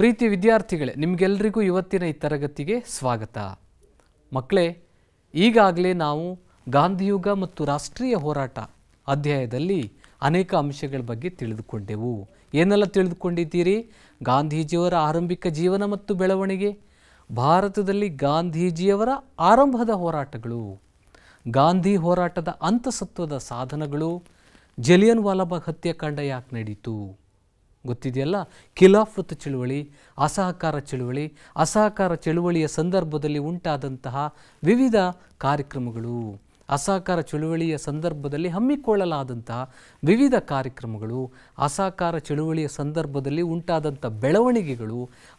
ಪ್ರೀತಿ ವಿದ್ಯಾರ್ಥಿಗಳೇ ನಿಮಗೆಲ್ಲರಿಗೂ ಇವತ್ತಿನ ಈ ತರಗತಿಗೆ ಸ್ವಾಗತ ಮಕ್ಕಳೇ ಈಗಾಗಲೇ ನಾವು ಗಾಂಧಿಯುಗ ಮತ್ತು ರಾಷ್ಟ್ರೀಯ ಹೋರಾಟ ಅಧ್ಯಾಯದಲ್ಲಿ ಅನೇಕ ಅಂಶಗಳ ಬಗ್ಗೆ ತಿಳಿದುಕೊಂಡೆವು ಏನೆಲ್ಲ ತಿಳಿದುಕೊಂಡಿದ್ದೀರಿ ಗಾಂಧೀಜಿಯವರ ಆರಂಭಿಕ ಜೀವನ ಮತ್ತು ಬೆಳವಣಿಗೆ ಭಾರತದಲ್ಲಿ ಗಾಂಧೀಜಿಯವರ ಆರಂಭದ ಹೋರಾಟಗಳು ಗಾಂಧಿ ಹೋರಾಟದ ಅಂತಸತ್ವದ ಸಾಧನಗಳು ಜಲಿಯನ್ ವಾಲಾಬಾಗ್ ಹತ್ಯಾಕಾಂಡ ಯಾಕೆ ನಡೀತು ಗೊತ್ತಿದೆಯಲ್ಲ ಖಿಲಾಫತ್ ಚಳುವಳಿ ಅಸಹಕಾರ ಚಳುವಳಿ ಅಸಹಕಾರ ಚಳುವಳಿಯ ಸಂದರ್ಭದಲ್ಲಿ ಉಂಟಾದಂತಹ ವಿವಿಧ ಕಾರ್ಯಕ್ರಮಗಳು ಅಸಹಕಾರ ಚಳುವಳಿಯ ಸಂದರ್ಭದಲ್ಲಿ ಹಮ್ಮಿಕೊಳ್ಳಲಾದಂತಹ ವಿವಿಧ ಕಾರ್ಯಕ್ರಮಗಳು ಅಸಹಕಾರ ಚಳುವಳಿಯ ಸಂದರ್ಭದಲ್ಲಿ ಉಂಟಾದಂಥ ಬೆಳವಣಿಗೆಗಳು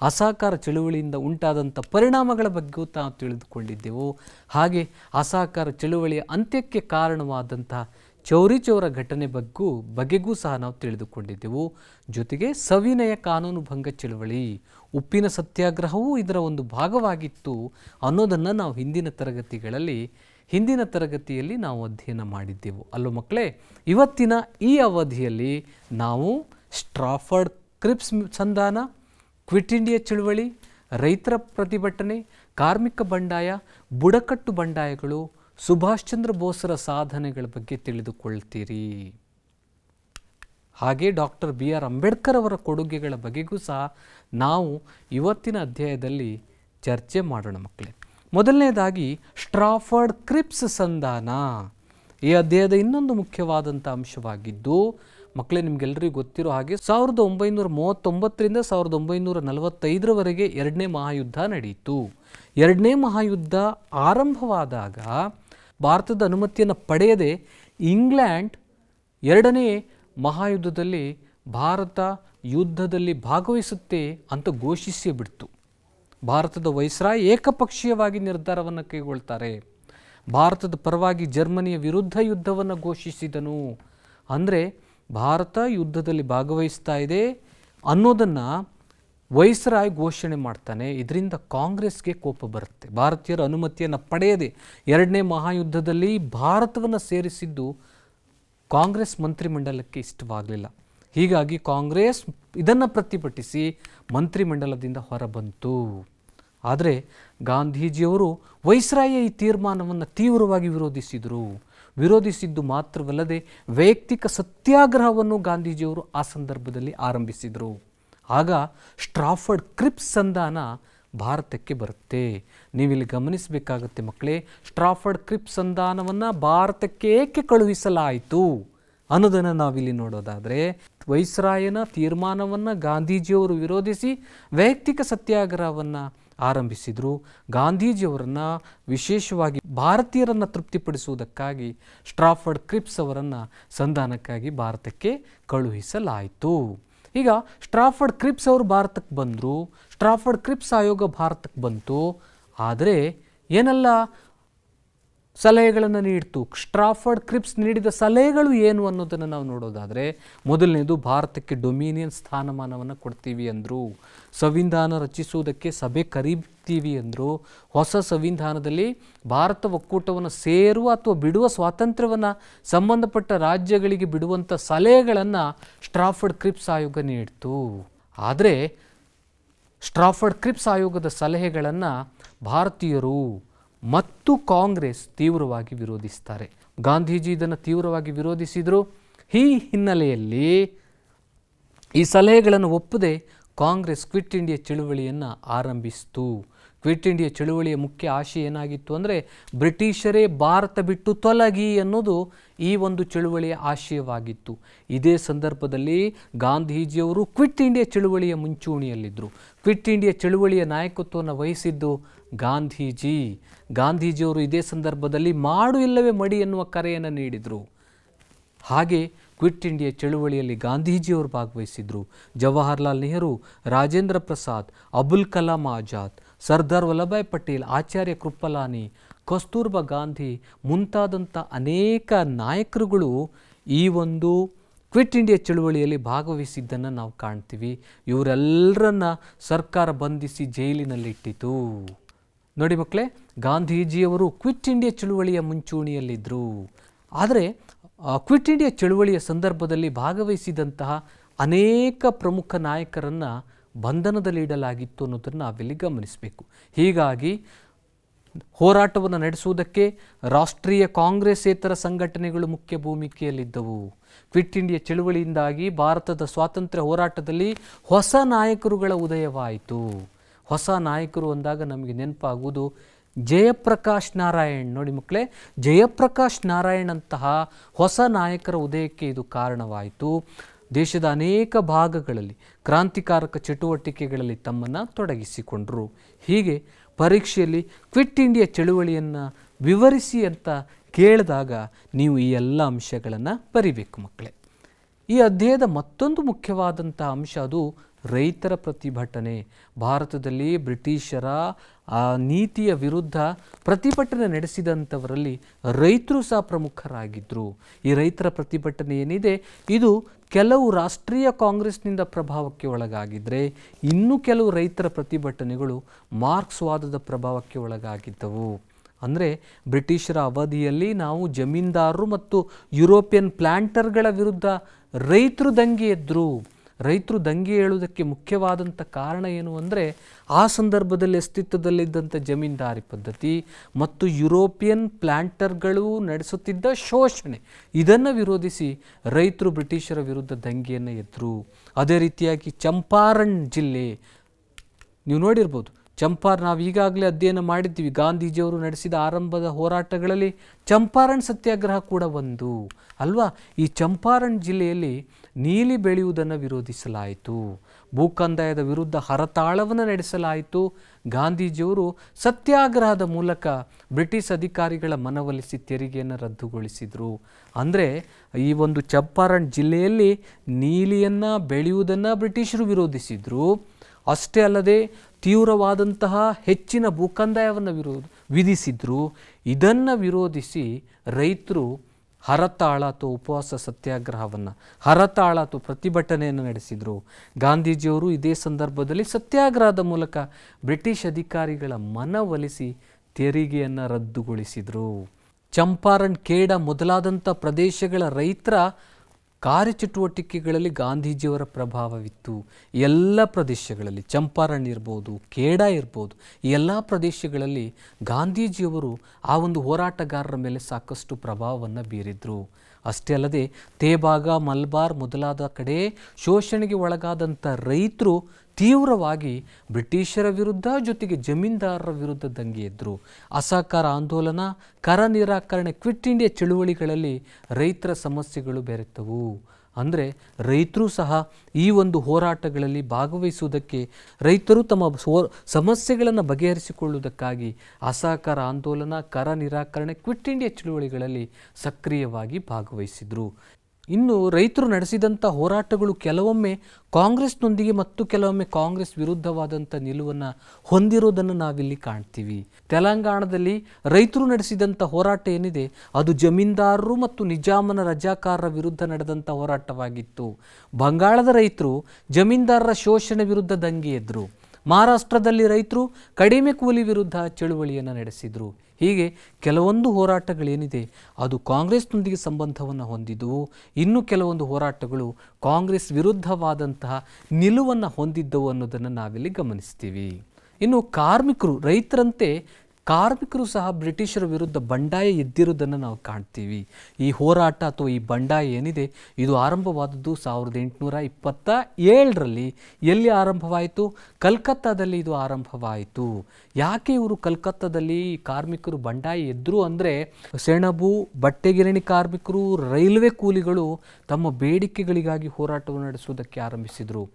ಅಸಹಕಾರ ಚಳುವಳಿಯಿಂದ ಉಂಟಾದಂಥ ಪರಿಣಾಮಗಳ ಬಗ್ಗೆಯೂ ತಾವು ತಿಳಿದುಕೊಂಡಿದ್ದೆವು ಹಾಗೆ ಅಸಹಕಾರ ಚಳುವಳಿಯ ಅಂತ್ಯಕ್ಕೆ ಕಾರಣವಾದಂತಹ ಚೌರಿ ಚೌರ ಘಟನೆ ಬಗ್ಗೂ ಬಗೆಗೂ ಸಹ ನಾವು ತಿಳಿದುಕೊಂಡಿದ್ದೆವು ಜೊತೆಗೆ ಸವಿನಯ ಕಾನೂನು ಭಂಗ ಚಳವಳಿ ಉಪ್ಪಿನ ಸತ್ಯಾಗ್ರಹವೂ ಇದರ ಒಂದು ಭಾಗವಾಗಿತ್ತು ಅನ್ನೋದನ್ನು ನಾವು ಹಿಂದಿನ ತರಗತಿಗಳಲ್ಲಿ ಹಿಂದಿನ ತರಗತಿಯಲ್ಲಿ ನಾವು ಅಧ್ಯಯನ ಮಾಡಿದ್ದೆವು ಅಲ್ಲೋ ಮಕ್ಕಳೇ ಇವತ್ತಿನ ಈ ಅವಧಿಯಲ್ಲಿ ನಾವು ಸ್ಟ್ರಾಫರ್ಡ್ ಕ್ರಿಪ್ಸ್ ಸಂಧಾನ ಕ್ವಿಟ್ ಇಂಡಿಯಾ ಚಳುವಳಿ ರೈತರ ಪ್ರತಿಭಟನೆ ಕಾರ್ಮಿಕ ಬಂಡಾಯ ಬುಡಕಟ್ಟು ಬಂಡಾಯಗಳು ಸುಭಾಷ್ ಚಂದ್ರ ಬೋಸರ ಸಾಧನೆಗಳ ಬಗ್ಗೆ ತಿಳಿದುಕೊಳ್ತೀರಿ ಹಾಗೆ ಡಾಕ್ಟರ್ ಬಿ ಆರ್ ಅಂಬೇಡ್ಕರ್ ಅವರ ಕೊಡುಗೆಗಳ ಬಗೆಗೂ ಸಹ ನಾವು ಇವತ್ತಿನ ಅಧ್ಯಾಯದಲ್ಲಿ ಚರ್ಚೆ ಮಾಡೋಣ ಮಕ್ಕಳೇ ಮೊದಲನೇದಾಗಿ ಸ್ಟ್ರಾಫರ್ಡ್ ಕ್ರಿಪ್ಸ್ ಸಂಧಾನ ಈ ಅಧ್ಯಾಯದ ಇನ್ನೊಂದು ಮುಖ್ಯವಾದಂಥ ಅಂಶವಾಗಿದ್ದು ಮಕ್ಕಳೇ ನಿಮಗೆಲ್ಲರಿಗೂ ಗೊತ್ತಿರೋ ಹಾಗೆ ಸಾವಿರದ ಒಂಬೈನೂರ ಮೂವತ್ತೊಂಬತ್ತರಿಂದ ಸಾವಿರದ ಒಂಬೈನೂರ ನಲವತ್ತೈದರವರೆಗೆ ಎರಡನೇ ಮಹಾಯುದ್ಧ ನಡೆಯಿತು ಎರಡನೇ ಮಹಾಯುದ್ಧ ಆರಂಭವಾದಾಗ ಭಾರತದ ಅನುಮತಿಯನ್ನು ಪಡೆಯದೆ ಇಂಗ್ಲೆಂಡ್ ಎರಡನೇ ಮಹಾಯುದ್ಧದಲ್ಲಿ ಭಾರತ ಯುದ್ಧದಲ್ಲಿ ಭಾಗವಹಿಸುತ್ತೆ ಅಂತ ಘೋಷಿಸಿ ಬಿಡ್ತು ಭಾರತದ ವೈಸ್ರಾಯ್ ಏಕಪಕ್ಷೀಯವಾಗಿ ನಿರ್ಧಾರವನ್ನು ಕೈಗೊಳ್ತಾರೆ ಭಾರತದ ಪರವಾಗಿ ಜರ್ಮನಿಯ ವಿರುದ್ಧ ಯುದ್ಧವನ್ನು ಘೋಷಿಸಿದನು ಅಂದರೆ ಭಾರತ ಯುದ್ಧದಲ್ಲಿ ಭಾಗವಹಿಸ್ತಾ ಇದೆ ಅನ್ನೋದನ್ನು ವೈಸ್ರಾಯ್ ಘೋಷಣೆ ಮಾಡ್ತಾನೆ ಇದರಿಂದ ಕಾಂಗ್ರೆಸ್ಗೆ ಕೋಪ ಬರುತ್ತೆ ಭಾರತೀಯರ ಅನುಮತಿಯನ್ನು ಪಡೆಯದೆ ಎರಡನೇ ಮಹಾಯುದ್ಧದಲ್ಲಿ ಭಾರತವನ್ನು ಸೇರಿಸಿದ್ದು ಕಾಂಗ್ರೆಸ್ ಮಂತ್ರಿಮಂಡಲಕ್ಕೆ ಇಷ್ಟವಾಗಲಿಲ್ಲ ಹೀಗಾಗಿ ಕಾಂಗ್ರೆಸ್ ಇದನ್ನು ಪ್ರತಿಭಟಿಸಿ ಮಂತ್ರಿಮಂಡಲದಿಂದ ಹೊರಬಂತು ಆದರೆ ಗಾಂಧೀಜಿಯವರು ವೈಸ್ರಾಯ ಈ ತೀರ್ಮಾನವನ್ನು ತೀವ್ರವಾಗಿ ವಿರೋಧಿಸಿದರು ವಿರೋಧಿಸಿದ್ದು ಮಾತ್ರವಲ್ಲದೆ ವೈಯಕ್ತಿಕ ಸತ್ಯಾಗ್ರಹವನ್ನು ಗಾಂಧೀಜಿಯವರು ಆ ಸಂದರ್ಭದಲ್ಲಿ ಆರಂಭಿಸಿದರು ಆಗ ಸ್ಟ್ರಾಫರ್ಡ್ ಕ್ರಿಪ್ಸ್ ಸಂಧಾನ ಭಾರತಕ್ಕೆ ಬರುತ್ತೆ ನೀವಿಲ್ಲಿ ಗಮನಿಸಬೇಕಾಗುತ್ತೆ ಮಕ್ಕಳೇ ಸ್ಟ್ರಾಫರ್ಡ್ ಕ್ರಿಪ್ಸ್ ಸಂಧಾನವನ್ನು ಭಾರತಕ್ಕೆ ಏಕೆ ಕಳುಹಿಸಲಾಯಿತು ಅನ್ನೋದನ್ನು ನಾವಿಲ್ಲಿ ನೋಡೋದಾದರೆ ವೈಸ್ರಾಯನ ತೀರ್ಮಾನವನ್ನು ಗಾಂಧೀಜಿಯವರು ವಿರೋಧಿಸಿ ವೈಯಕ್ತಿಕ ಸತ್ಯಾಗ್ರಹವನ್ನು ಆರಂಭಿಸಿದರು ಗಾಂಧೀಜಿಯವರನ್ನು ವಿಶೇಷವಾಗಿ ಭಾರತೀಯರನ್ನು ತೃಪ್ತಿಪಡಿಸುವುದಕ್ಕಾಗಿ ಸ್ಟ್ರಾಫರ್ಡ್ ಕ್ರಿಪ್ಸ್ ಅವರನ್ನು ಸಂಧಾನಕ್ಕಾಗಿ ಭಾರತಕ್ಕೆ ಕಳುಹಿಸಲಾಯಿತು ಈಗ ಸ್ಟ್ರಾಫರ್ಡ್ ಕ್ರಿಪ್ಸ್ ಅವರು ಭಾರತಕ್ಕೆ ಬಂದರು ಸ್ಟ್ರಾಫರ್ಡ್ ಕ್ರಿಪ್ಸ್ ಆಯೋಗ ಭಾರತಕ್ಕೆ ಬಂತು ಆದರೆ ಏನೆಲ್ಲ ಸಲಹೆಗಳನ್ನು ನೀಡಿತು ಸ್ಟ್ರಾಫರ್ಡ್ ಕ್ರಿಪ್ಸ್ ನೀಡಿದ ಸಲಹೆಗಳು ಏನು ಅನ್ನೋದನ್ನು ನಾವು ನೋಡೋದಾದರೆ ಮೊದಲನೇದು ಭಾರತಕ್ಕೆ ಡೊಮಿನಿಯನ್ ಸ್ಥಾನಮಾನವನ್ನು ಕೊಡ್ತೀವಿ ಅಂದರು ಸಂವಿಧಾನ ರಚಿಸುವುದಕ್ಕೆ ಸಭೆ ಕರೀತೀವಿ ಅಂದರು ಹೊಸ ಸಂವಿಧಾನದಲ್ಲಿ ಭಾರತ ಒಕ್ಕೂಟವನ್ನು ಸೇರುವ ಅಥವಾ ಬಿಡುವ ಸ್ವಾತಂತ್ರ್ಯವನ್ನು ಸಂಬಂಧಪಟ್ಟ ರಾಜ್ಯಗಳಿಗೆ ಬಿಡುವಂಥ ಸಲಹೆಗಳನ್ನು ಸ್ಟ್ರಾಫರ್ಡ್ ಕ್ರಿಪ್ಸ್ ಆಯೋಗ ನೀಡಿತು ಆದರೆ ಸ್ಟ್ರಾಫರ್ಡ್ ಕ್ರಿಪ್ಸ್ ಆಯೋಗದ ಸಲಹೆಗಳನ್ನು ಭಾರತೀಯರು ಮತ್ತು ಕಾಂಗ್ರೆಸ್ ತೀವ್ರವಾಗಿ ವಿರೋಧಿಸ್ತಾರೆ ಗಾಂಧೀಜಿ ಇದನ್ನು ತೀವ್ರವಾಗಿ ವಿರೋಧಿಸಿದರು ಈ ಹಿನ್ನೆಲೆಯಲ್ಲಿ ಈ ಸಲಹೆಗಳನ್ನು ಒಪ್ಪದೆ ಕಾಂಗ್ರೆಸ್ ಕ್ವಿಟ್ ಇಂಡಿಯಾ ಚಳುವಳಿಯನ್ನು ಆರಂಭಿಸಿತು ಕ್ವಿಟ್ ಇಂಡಿಯಾ ಚಳುವಳಿಯ ಮುಖ್ಯ ಆಶಯ ಏನಾಗಿತ್ತು ಅಂದರೆ ಬ್ರಿಟಿಷರೇ ಭಾರತ ಬಿಟ್ಟು ತೊಲಗಿ ಅನ್ನೋದು ಈ ಒಂದು ಚಳುವಳಿಯ ಆಶಯವಾಗಿತ್ತು ಇದೇ ಸಂದರ್ಭದಲ್ಲಿ ಗಾಂಧೀಜಿಯವರು ಕ್ವಿಟ್ ಇಂಡಿಯಾ ಚಳುವಳಿಯ ಮುಂಚೂಣಿಯಲ್ಲಿದ್ದರು ಕ್ವಿಟ್ ಇಂಡಿಯಾ ಚಳುವಳಿಯ ನಾಯಕತ್ವವನ್ನು ವಹಿಸಿದ್ದು ಗಾಂಧೀಜಿ ಗಾಂಧೀಜಿಯವರು ಇದೇ ಸಂದರ್ಭದಲ್ಲಿ ಮಾಡು ಇಲ್ಲವೇ ಮಡಿ ಎನ್ನುವ ಕರೆಯನ್ನು ನೀಡಿದರು ಹಾಗೆ ಕ್ವಿಟ್ ಇಂಡಿಯಾ ಚಳುವಳಿಯಲ್ಲಿ ಗಾಂಧೀಜಿಯವರು ಭಾಗವಹಿಸಿದರು ಜವಾಹರ್ಲಾಲ್ ನೆಹರು ರಾಜೇಂದ್ರ ಪ್ರಸಾದ್ ಅಬುಲ್ ಕಲಾಂ ಆಜಾದ್ ಸರ್ದಾರ್ ವಲ್ಲಭಾಯ್ ಪಟೇಲ್ ಆಚಾರ್ಯ ಕೃಪಲಾನಿ ಕಸ್ತೂರ್ಬಾ ಗಾಂಧಿ ಮುಂತಾದಂಥ ಅನೇಕ ನಾಯಕರುಗಳು ಈ ಒಂದು ಕ್ವಿಟ್ ಇಂಡಿಯಾ ಚಳುವಳಿಯಲ್ಲಿ ಭಾಗವಹಿಸಿದ್ದನ್ನು ನಾವು ಕಾಣ್ತೀವಿ ಇವರೆಲ್ಲರನ್ನ ಸರ್ಕಾರ ಬಂಧಿಸಿ ಜೈಲಿನಲ್ಲಿಟ್ಟಿತು ನೋಡಿ ಮಕ್ಕಳೇ ಗಾಂಧೀಜಿಯವರು ಕ್ವಿಟ್ ಇಂಡಿಯಾ ಚಳುವಳಿಯ ಮುಂಚೂಣಿಯಲ್ಲಿದ್ದರು ಆದರೆ ಕ್ವಿಟ್ ಇಂಡಿಯಾ ಚಳುವಳಿಯ ಸಂದರ್ಭದಲ್ಲಿ ಭಾಗವಹಿಸಿದಂತಹ ಅನೇಕ ಪ್ರಮುಖ ನಾಯಕರನ್ನು ಬಂಧನದಲ್ಲಿ ಇಡಲಾಗಿತ್ತು ಅನ್ನೋದನ್ನು ನಾವಿಲ್ಲಿ ಗಮನಿಸಬೇಕು ಹೀಗಾಗಿ ಹೋರಾಟವನ್ನು ನಡೆಸುವುದಕ್ಕೆ ರಾಷ್ಟ್ರೀಯ ಕಾಂಗ್ರೆಸ್ಸೇತರ ಸಂಘಟನೆಗಳು ಮುಖ್ಯ ಭೂಮಿಕೆಯಲ್ಲಿದ್ದವು ಕ್ವಿಟ್ ಇಂಡಿಯಾ ಚಳುವಳಿಯಿಂದಾಗಿ ಭಾರತದ ಸ್ವಾತಂತ್ರ್ಯ ಹೋರಾಟದಲ್ಲಿ ಹೊಸ ನಾಯಕರುಗಳ ಉದಯವಾಯಿತು ಹೊಸ ನಾಯಕರು ಅಂದಾಗ ನಮಗೆ ನೆನಪಾಗುವುದು ಜಯಪ್ರಕಾಶ್ ನಾರಾಯಣ್ ನೋಡಿ ಮಕ್ಕಳೇ ಜಯಪ್ರಕಾಶ್ ನಾರಾಯಣ್ ಅಂತಹ ಹೊಸ ನಾಯಕರ ಉದಯಕ್ಕೆ ಇದು ಕಾರಣವಾಯಿತು ದೇಶದ ಅನೇಕ ಭಾಗಗಳಲ್ಲಿ ಕ್ರಾಂತಿಕಾರಕ ಚಟುವಟಿಕೆಗಳಲ್ಲಿ ತಮ್ಮನ್ನು ತೊಡಗಿಸಿಕೊಂಡರು ಹೀಗೆ ಪರೀಕ್ಷೆಯಲ್ಲಿ ಕ್ವಿಟ್ ಇಂಡಿಯಾ ಚಳುವಳಿಯನ್ನು ವಿವರಿಸಿ ಅಂತ ಕೇಳಿದಾಗ ನೀವು ಈ ಎಲ್ಲ ಅಂಶಗಳನ್ನು ಬರೀಬೇಕು ಮಕ್ಕಳೇ ಈ ಅಧ್ಯಾಯದ ಮತ್ತೊಂದು ಮುಖ್ಯವಾದಂಥ ಅಂಶ ಅದು ರೈತರ ಪ್ರತಿಭಟನೆ ಭಾರತದಲ್ಲಿ ಬ್ರಿಟಿಷರ ಆ ನೀತಿಯ ವಿರುದ್ಧ ಪ್ರತಿಭಟನೆ ನಡೆಸಿದಂಥವರಲ್ಲಿ ರೈತರು ಸಹ ಪ್ರಮುಖರಾಗಿದ್ದರು ಈ ರೈತರ ಪ್ರತಿಭಟನೆ ಏನಿದೆ ಇದು ಕೆಲವು ರಾಷ್ಟ್ರೀಯ ಕಾಂಗ್ರೆಸ್ನಿಂದ ಪ್ರಭಾವಕ್ಕೆ ಒಳಗಾಗಿದ್ದರೆ ಇನ್ನು ಕೆಲವು ರೈತರ ಪ್ರತಿಭಟನೆಗಳು ಮಾರ್ಕ್ಸ್ವಾದದ ಪ್ರಭಾವಕ್ಕೆ ಒಳಗಾಗಿದ್ದವು ಅಂದರೆ ಬ್ರಿಟಿಷರ ಅವಧಿಯಲ್ಲಿ ನಾವು ಜಮೀನ್ದಾರರು ಮತ್ತು ಯುರೋಪಿಯನ್ ಪ್ಲ್ಯಾಂಟರ್ಗಳ ವಿರುದ್ಧ ರೈತರು ದಂಗೆ ಎದ್ದರು ರೈತರು ದಂಗೆ ಹೇಳುವುದಕ್ಕೆ ಮುಖ್ಯವಾದಂಥ ಕಾರಣ ಏನು ಅಂದರೆ ಆ ಸಂದರ್ಭದಲ್ಲಿ ಅಸ್ತಿತ್ವದಲ್ಲಿದ್ದಂಥ ಜಮೀನ್ದಾರಿ ಪದ್ಧತಿ ಮತ್ತು ಯುರೋಪಿಯನ್ ಪ್ಲ್ಯಾಂಟರ್ಗಳು ನಡೆಸುತ್ತಿದ್ದ ಶೋಷಣೆ ಇದನ್ನು ವಿರೋಧಿಸಿ ರೈತರು ಬ್ರಿಟಿಷರ ವಿರುದ್ಧ ದಂಗೆಯನ್ನು ಎದ್ದರು ಅದೇ ರೀತಿಯಾಗಿ ಚಂಪಾರಣ್ ಜಿಲ್ಲೆ ನೀವು ನೋಡಿರ್ಬೋದು ಚಂಪಾರ್ ನಾವು ಈಗಾಗಲೇ ಅಧ್ಯಯನ ಮಾಡಿದ್ದೀವಿ ಗಾಂಧೀಜಿಯವರು ನಡೆಸಿದ ಆರಂಭದ ಹೋರಾಟಗಳಲ್ಲಿ ಚಂಪಾರಣ್ ಸತ್ಯಾಗ್ರಹ ಕೂಡ ಒಂದು ಅಲ್ವಾ ಈ ಚಂಪಾರಣ್ ಜಿಲ್ಲೆಯಲ್ಲಿ ನೀಲಿ ಬೆಳೆಯುವುದನ್ನು ವಿರೋಧಿಸಲಾಯಿತು ಭೂಕಂದಾಯದ ವಿರುದ್ಧ ಹರತಾಳವನ್ನು ನಡೆಸಲಾಯಿತು ಗಾಂಧೀಜಿಯವರು ಸತ್ಯಾಗ್ರಹದ ಮೂಲಕ ಬ್ರಿಟಿಷ್ ಅಧಿಕಾರಿಗಳ ಮನವೊಲಿಸಿ ತೆರಿಗೆಯನ್ನು ರದ್ದುಗೊಳಿಸಿದರು ಅಂದರೆ ಈ ಒಂದು ಚಂಪಾರಣ್ ಜಿಲ್ಲೆಯಲ್ಲಿ ನೀಲಿಯನ್ನು ಬೆಳೆಯುವುದನ್ನು ಬ್ರಿಟಿಷರು ವಿರೋಧಿಸಿದರು ಅಷ್ಟೇ ಅಲ್ಲದೆ ತೀವ್ರವಾದಂತಹ ಹೆಚ್ಚಿನ ಭೂಕಂದಾಯವನ್ನು ವಿರೋ ವಿಧಿಸಿದ್ರು ಇದನ್ನು ವಿರೋಧಿಸಿ ರೈತರು ಹರತಾಳ ಅಥವಾ ಉಪವಾಸ ಸತ್ಯಾಗ್ರಹವನ್ನು ಹರತಾಳ ಅಥವಾ ಪ್ರತಿಭಟನೆಯನ್ನು ನಡೆಸಿದರು ಗಾಂಧೀಜಿಯವರು ಇದೇ ಸಂದರ್ಭದಲ್ಲಿ ಸತ್ಯಾಗ್ರಹದ ಮೂಲಕ ಬ್ರಿಟಿಷ್ ಅಧಿಕಾರಿಗಳ ಮನವೊಲಿಸಿ ತೆರಿಗೆಯನ್ನು ರದ್ದುಗೊಳಿಸಿದರು ಚಂಪಾರಣ್ ಖೇಡ ಮೊದಲಾದಂಥ ಪ್ರದೇಶಗಳ ರೈತರ ಕಾರ್ಯಚಟುವಟಿಕೆಗಳಲ್ಲಿ ಗಾಂಧೀಜಿಯವರ ಪ್ರಭಾವವಿತ್ತು ಎಲ್ಲ ಪ್ರದೇಶಗಳಲ್ಲಿ ಚಂಪಾರಣ್ ಇರ್ಬೋದು ಖೇಡಾ ಇರ್ಬೋದು ಎಲ್ಲ ಪ್ರದೇಶಗಳಲ್ಲಿ ಗಾಂಧೀಜಿಯವರು ಆ ಒಂದು ಹೋರಾಟಗಾರರ ಮೇಲೆ ಸಾಕಷ್ಟು ಪ್ರಭಾವವನ್ನು ಬೀರಿದರು ಅಷ್ಟೇ ಅಲ್ಲದೆ ತೇಬಾಗ ಮಲ್ಬಾರ್ ಮೊದಲಾದ ಕಡೆ ಶೋಷಣೆಗೆ ಒಳಗಾದಂಥ ರೈತರು ತೀವ್ರವಾಗಿ ಬ್ರಿಟಿಷರ ವಿರುದ್ಧ ಜೊತೆಗೆ ಜಮೀನ್ದಾರರ ವಿರುದ್ಧ ದಂಗೆ ಎದ್ದರು ಅಸಹಕಾರ ಆಂದೋಲನ ಕರ ನಿರಾಕರಣೆ ಕ್ವಿಟ್ ಇಂಡಿಯಾ ಚಳುವಳಿಗಳಲ್ಲಿ ರೈತರ ಸಮಸ್ಯೆಗಳು ಬೆರೆತವು ಅಂದರೆ ರೈತರು ಸಹ ಈ ಒಂದು ಹೋರಾಟಗಳಲ್ಲಿ ಭಾಗವಹಿಸುವುದಕ್ಕೆ ರೈತರು ತಮ್ಮ ಸಮಸ್ಯೆಗಳನ್ನು ಬಗೆಹರಿಸಿಕೊಳ್ಳುವುದಕ್ಕಾಗಿ ಅಸಹಕಾರ ಆಂದೋಲನ ಕರ ನಿರಾಕರಣೆ ಕ್ವಿಟ್ ಇಂಡಿಯಾ ಚಳುವಳಿಗಳಲ್ಲಿ ಸಕ್ರಿಯವಾಗಿ ಭಾಗವಹಿಸಿದರು ಇನ್ನು ರೈತರು ನಡೆಸಿದಂಥ ಹೋರಾಟಗಳು ಕೆಲವೊಮ್ಮೆ ಕಾಂಗ್ರೆಸ್ನೊಂದಿಗೆ ಮತ್ತು ಕೆಲವೊಮ್ಮೆ ಕಾಂಗ್ರೆಸ್ ವಿರುದ್ಧವಾದಂಥ ನಿಲುವನ್ನು ಹೊಂದಿರೋದನ್ನು ನಾವಿಲ್ಲಿ ಕಾಣ್ತೀವಿ ತೆಲಂಗಾಣದಲ್ಲಿ ರೈತರು ನಡೆಸಿದಂಥ ಹೋರಾಟ ಏನಿದೆ ಅದು ಜಮೀನ್ದಾರರು ಮತ್ತು ನಿಜಾಮನ ರಜಾಕಾರರ ವಿರುದ್ಧ ನಡೆದಂಥ ಹೋರಾಟವಾಗಿತ್ತು ಬಂಗಾಳದ ರೈತರು ಜಮೀನ್ದಾರರ ಶೋಷಣೆ ವಿರುದ್ಧ ದಂಗೆ ಎದ್ದರು ಮಹಾರಾಷ್ಟ್ರದಲ್ಲಿ ರೈತರು ಕಡಿಮೆ ಕೂಲಿ ವಿರುದ್ಧ ಚಳುವಳಿಯನ್ನು ನಡೆಸಿದರು ಹೀಗೆ ಕೆಲವೊಂದು ಹೋರಾಟಗಳೇನಿದೆ ಅದು ಕಾಂಗ್ರೆಸ್ನೊಂದಿಗೆ ಸಂಬಂಧವನ್ನು ಹೊಂದಿದ್ದವು ಇನ್ನು ಕೆಲವೊಂದು ಹೋರಾಟಗಳು ಕಾಂಗ್ರೆಸ್ ವಿರುದ್ಧವಾದಂತಹ ನಿಲುವನ್ನು ಹೊಂದಿದ್ದವು ಅನ್ನೋದನ್ನು ನಾವಿಲ್ಲಿ ಗಮನಿಸ್ತೀವಿ ಇನ್ನು ಕಾರ್ಮಿಕರು ರೈತರಂತೆ ಕಾರ್ಮಿಕರು ಸಹ ಬ್ರಿಟಿಷರ ವಿರುದ್ಧ ಬಂಡಾಯ ಎದ್ದಿರುವುದನ್ನು ನಾವು ಕಾಣ್ತೀವಿ ಈ ಹೋರಾಟ ಅಥವಾ ಈ ಬಂಡಾಯ ಏನಿದೆ ಇದು ಆರಂಭವಾದದ್ದು ಸಾವಿರದ ಎಂಟುನೂರ ಇಪ್ಪತ್ತ ಏಳರಲ್ಲಿ ಎಲ್ಲಿ ಆರಂಭವಾಯಿತು ಕಲ್ಕತ್ತಾದಲ್ಲಿ ಇದು ಆರಂಭವಾಯಿತು ಯಾಕೆ ಇವರು ಕಲ್ಕತ್ತಾದಲ್ಲಿ ಕಾರ್ಮಿಕರು ಬಂಡಾಯ ಎದ್ದರು ಅಂದರೆ ಸೆಣಬು ಬಟ್ಟೆಗಿರಣಿ ಕಾರ್ಮಿಕರು ರೈಲ್ವೆ ಕೂಲಿಗಳು ತಮ್ಮ ಬೇಡಿಕೆಗಳಿಗಾಗಿ ಹೋರಾಟವನ್ನು ನಡೆಸುವುದಕ್ಕೆ ಆರಂಭಿಸಿದರು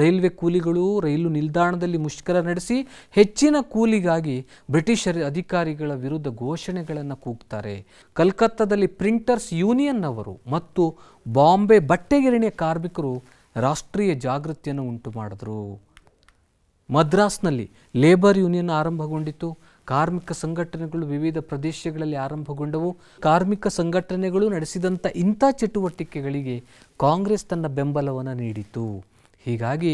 ರೈಲ್ವೆ ಕೂಲಿಗಳು ರೈಲು ನಿಲ್ದಾಣದಲ್ಲಿ ಮುಷ್ಕರ ನಡೆಸಿ ಹೆಚ್ಚಿನ ಕೂಲಿಗಾಗಿ ಬ್ರಿಟಿಷರ ಅಧಿಕಾರಿಗಳ ವಿರುದ್ಧ ಘೋಷಣೆಗಳನ್ನು ಕೂಗ್ತಾರೆ ಕಲ್ಕತ್ತಾದಲ್ಲಿ ಪ್ರಿಂಟರ್ಸ್ ಯೂನಿಯನ್ ಅವರು ಮತ್ತು ಬಾಂಬೆ ಬಟ್ಟೆಗಿರಣಿಯ ಕಾರ್ಮಿಕರು ರಾಷ್ಟ್ರೀಯ ಜಾಗೃತಿಯನ್ನು ಉಂಟು ಮಾಡಿದ್ರು ಮದ್ರಾಸ್ನಲ್ಲಿ ಲೇಬರ್ ಯೂನಿಯನ್ ಆರಂಭಗೊಂಡಿತು ಕಾರ್ಮಿಕ ಸಂಘಟನೆಗಳು ವಿವಿಧ ಪ್ರದೇಶಗಳಲ್ಲಿ ಆರಂಭಗೊಂಡವು ಕಾರ್ಮಿಕ ಸಂಘಟನೆಗಳು ನಡೆಸಿದಂಥ ಇಂಥ ಚಟುವಟಿಕೆಗಳಿಗೆ ಕಾಂಗ್ರೆಸ್ ತನ್ನ ಬೆಂಬಲವನ್ನು ನೀಡಿತು ಹೀಗಾಗಿ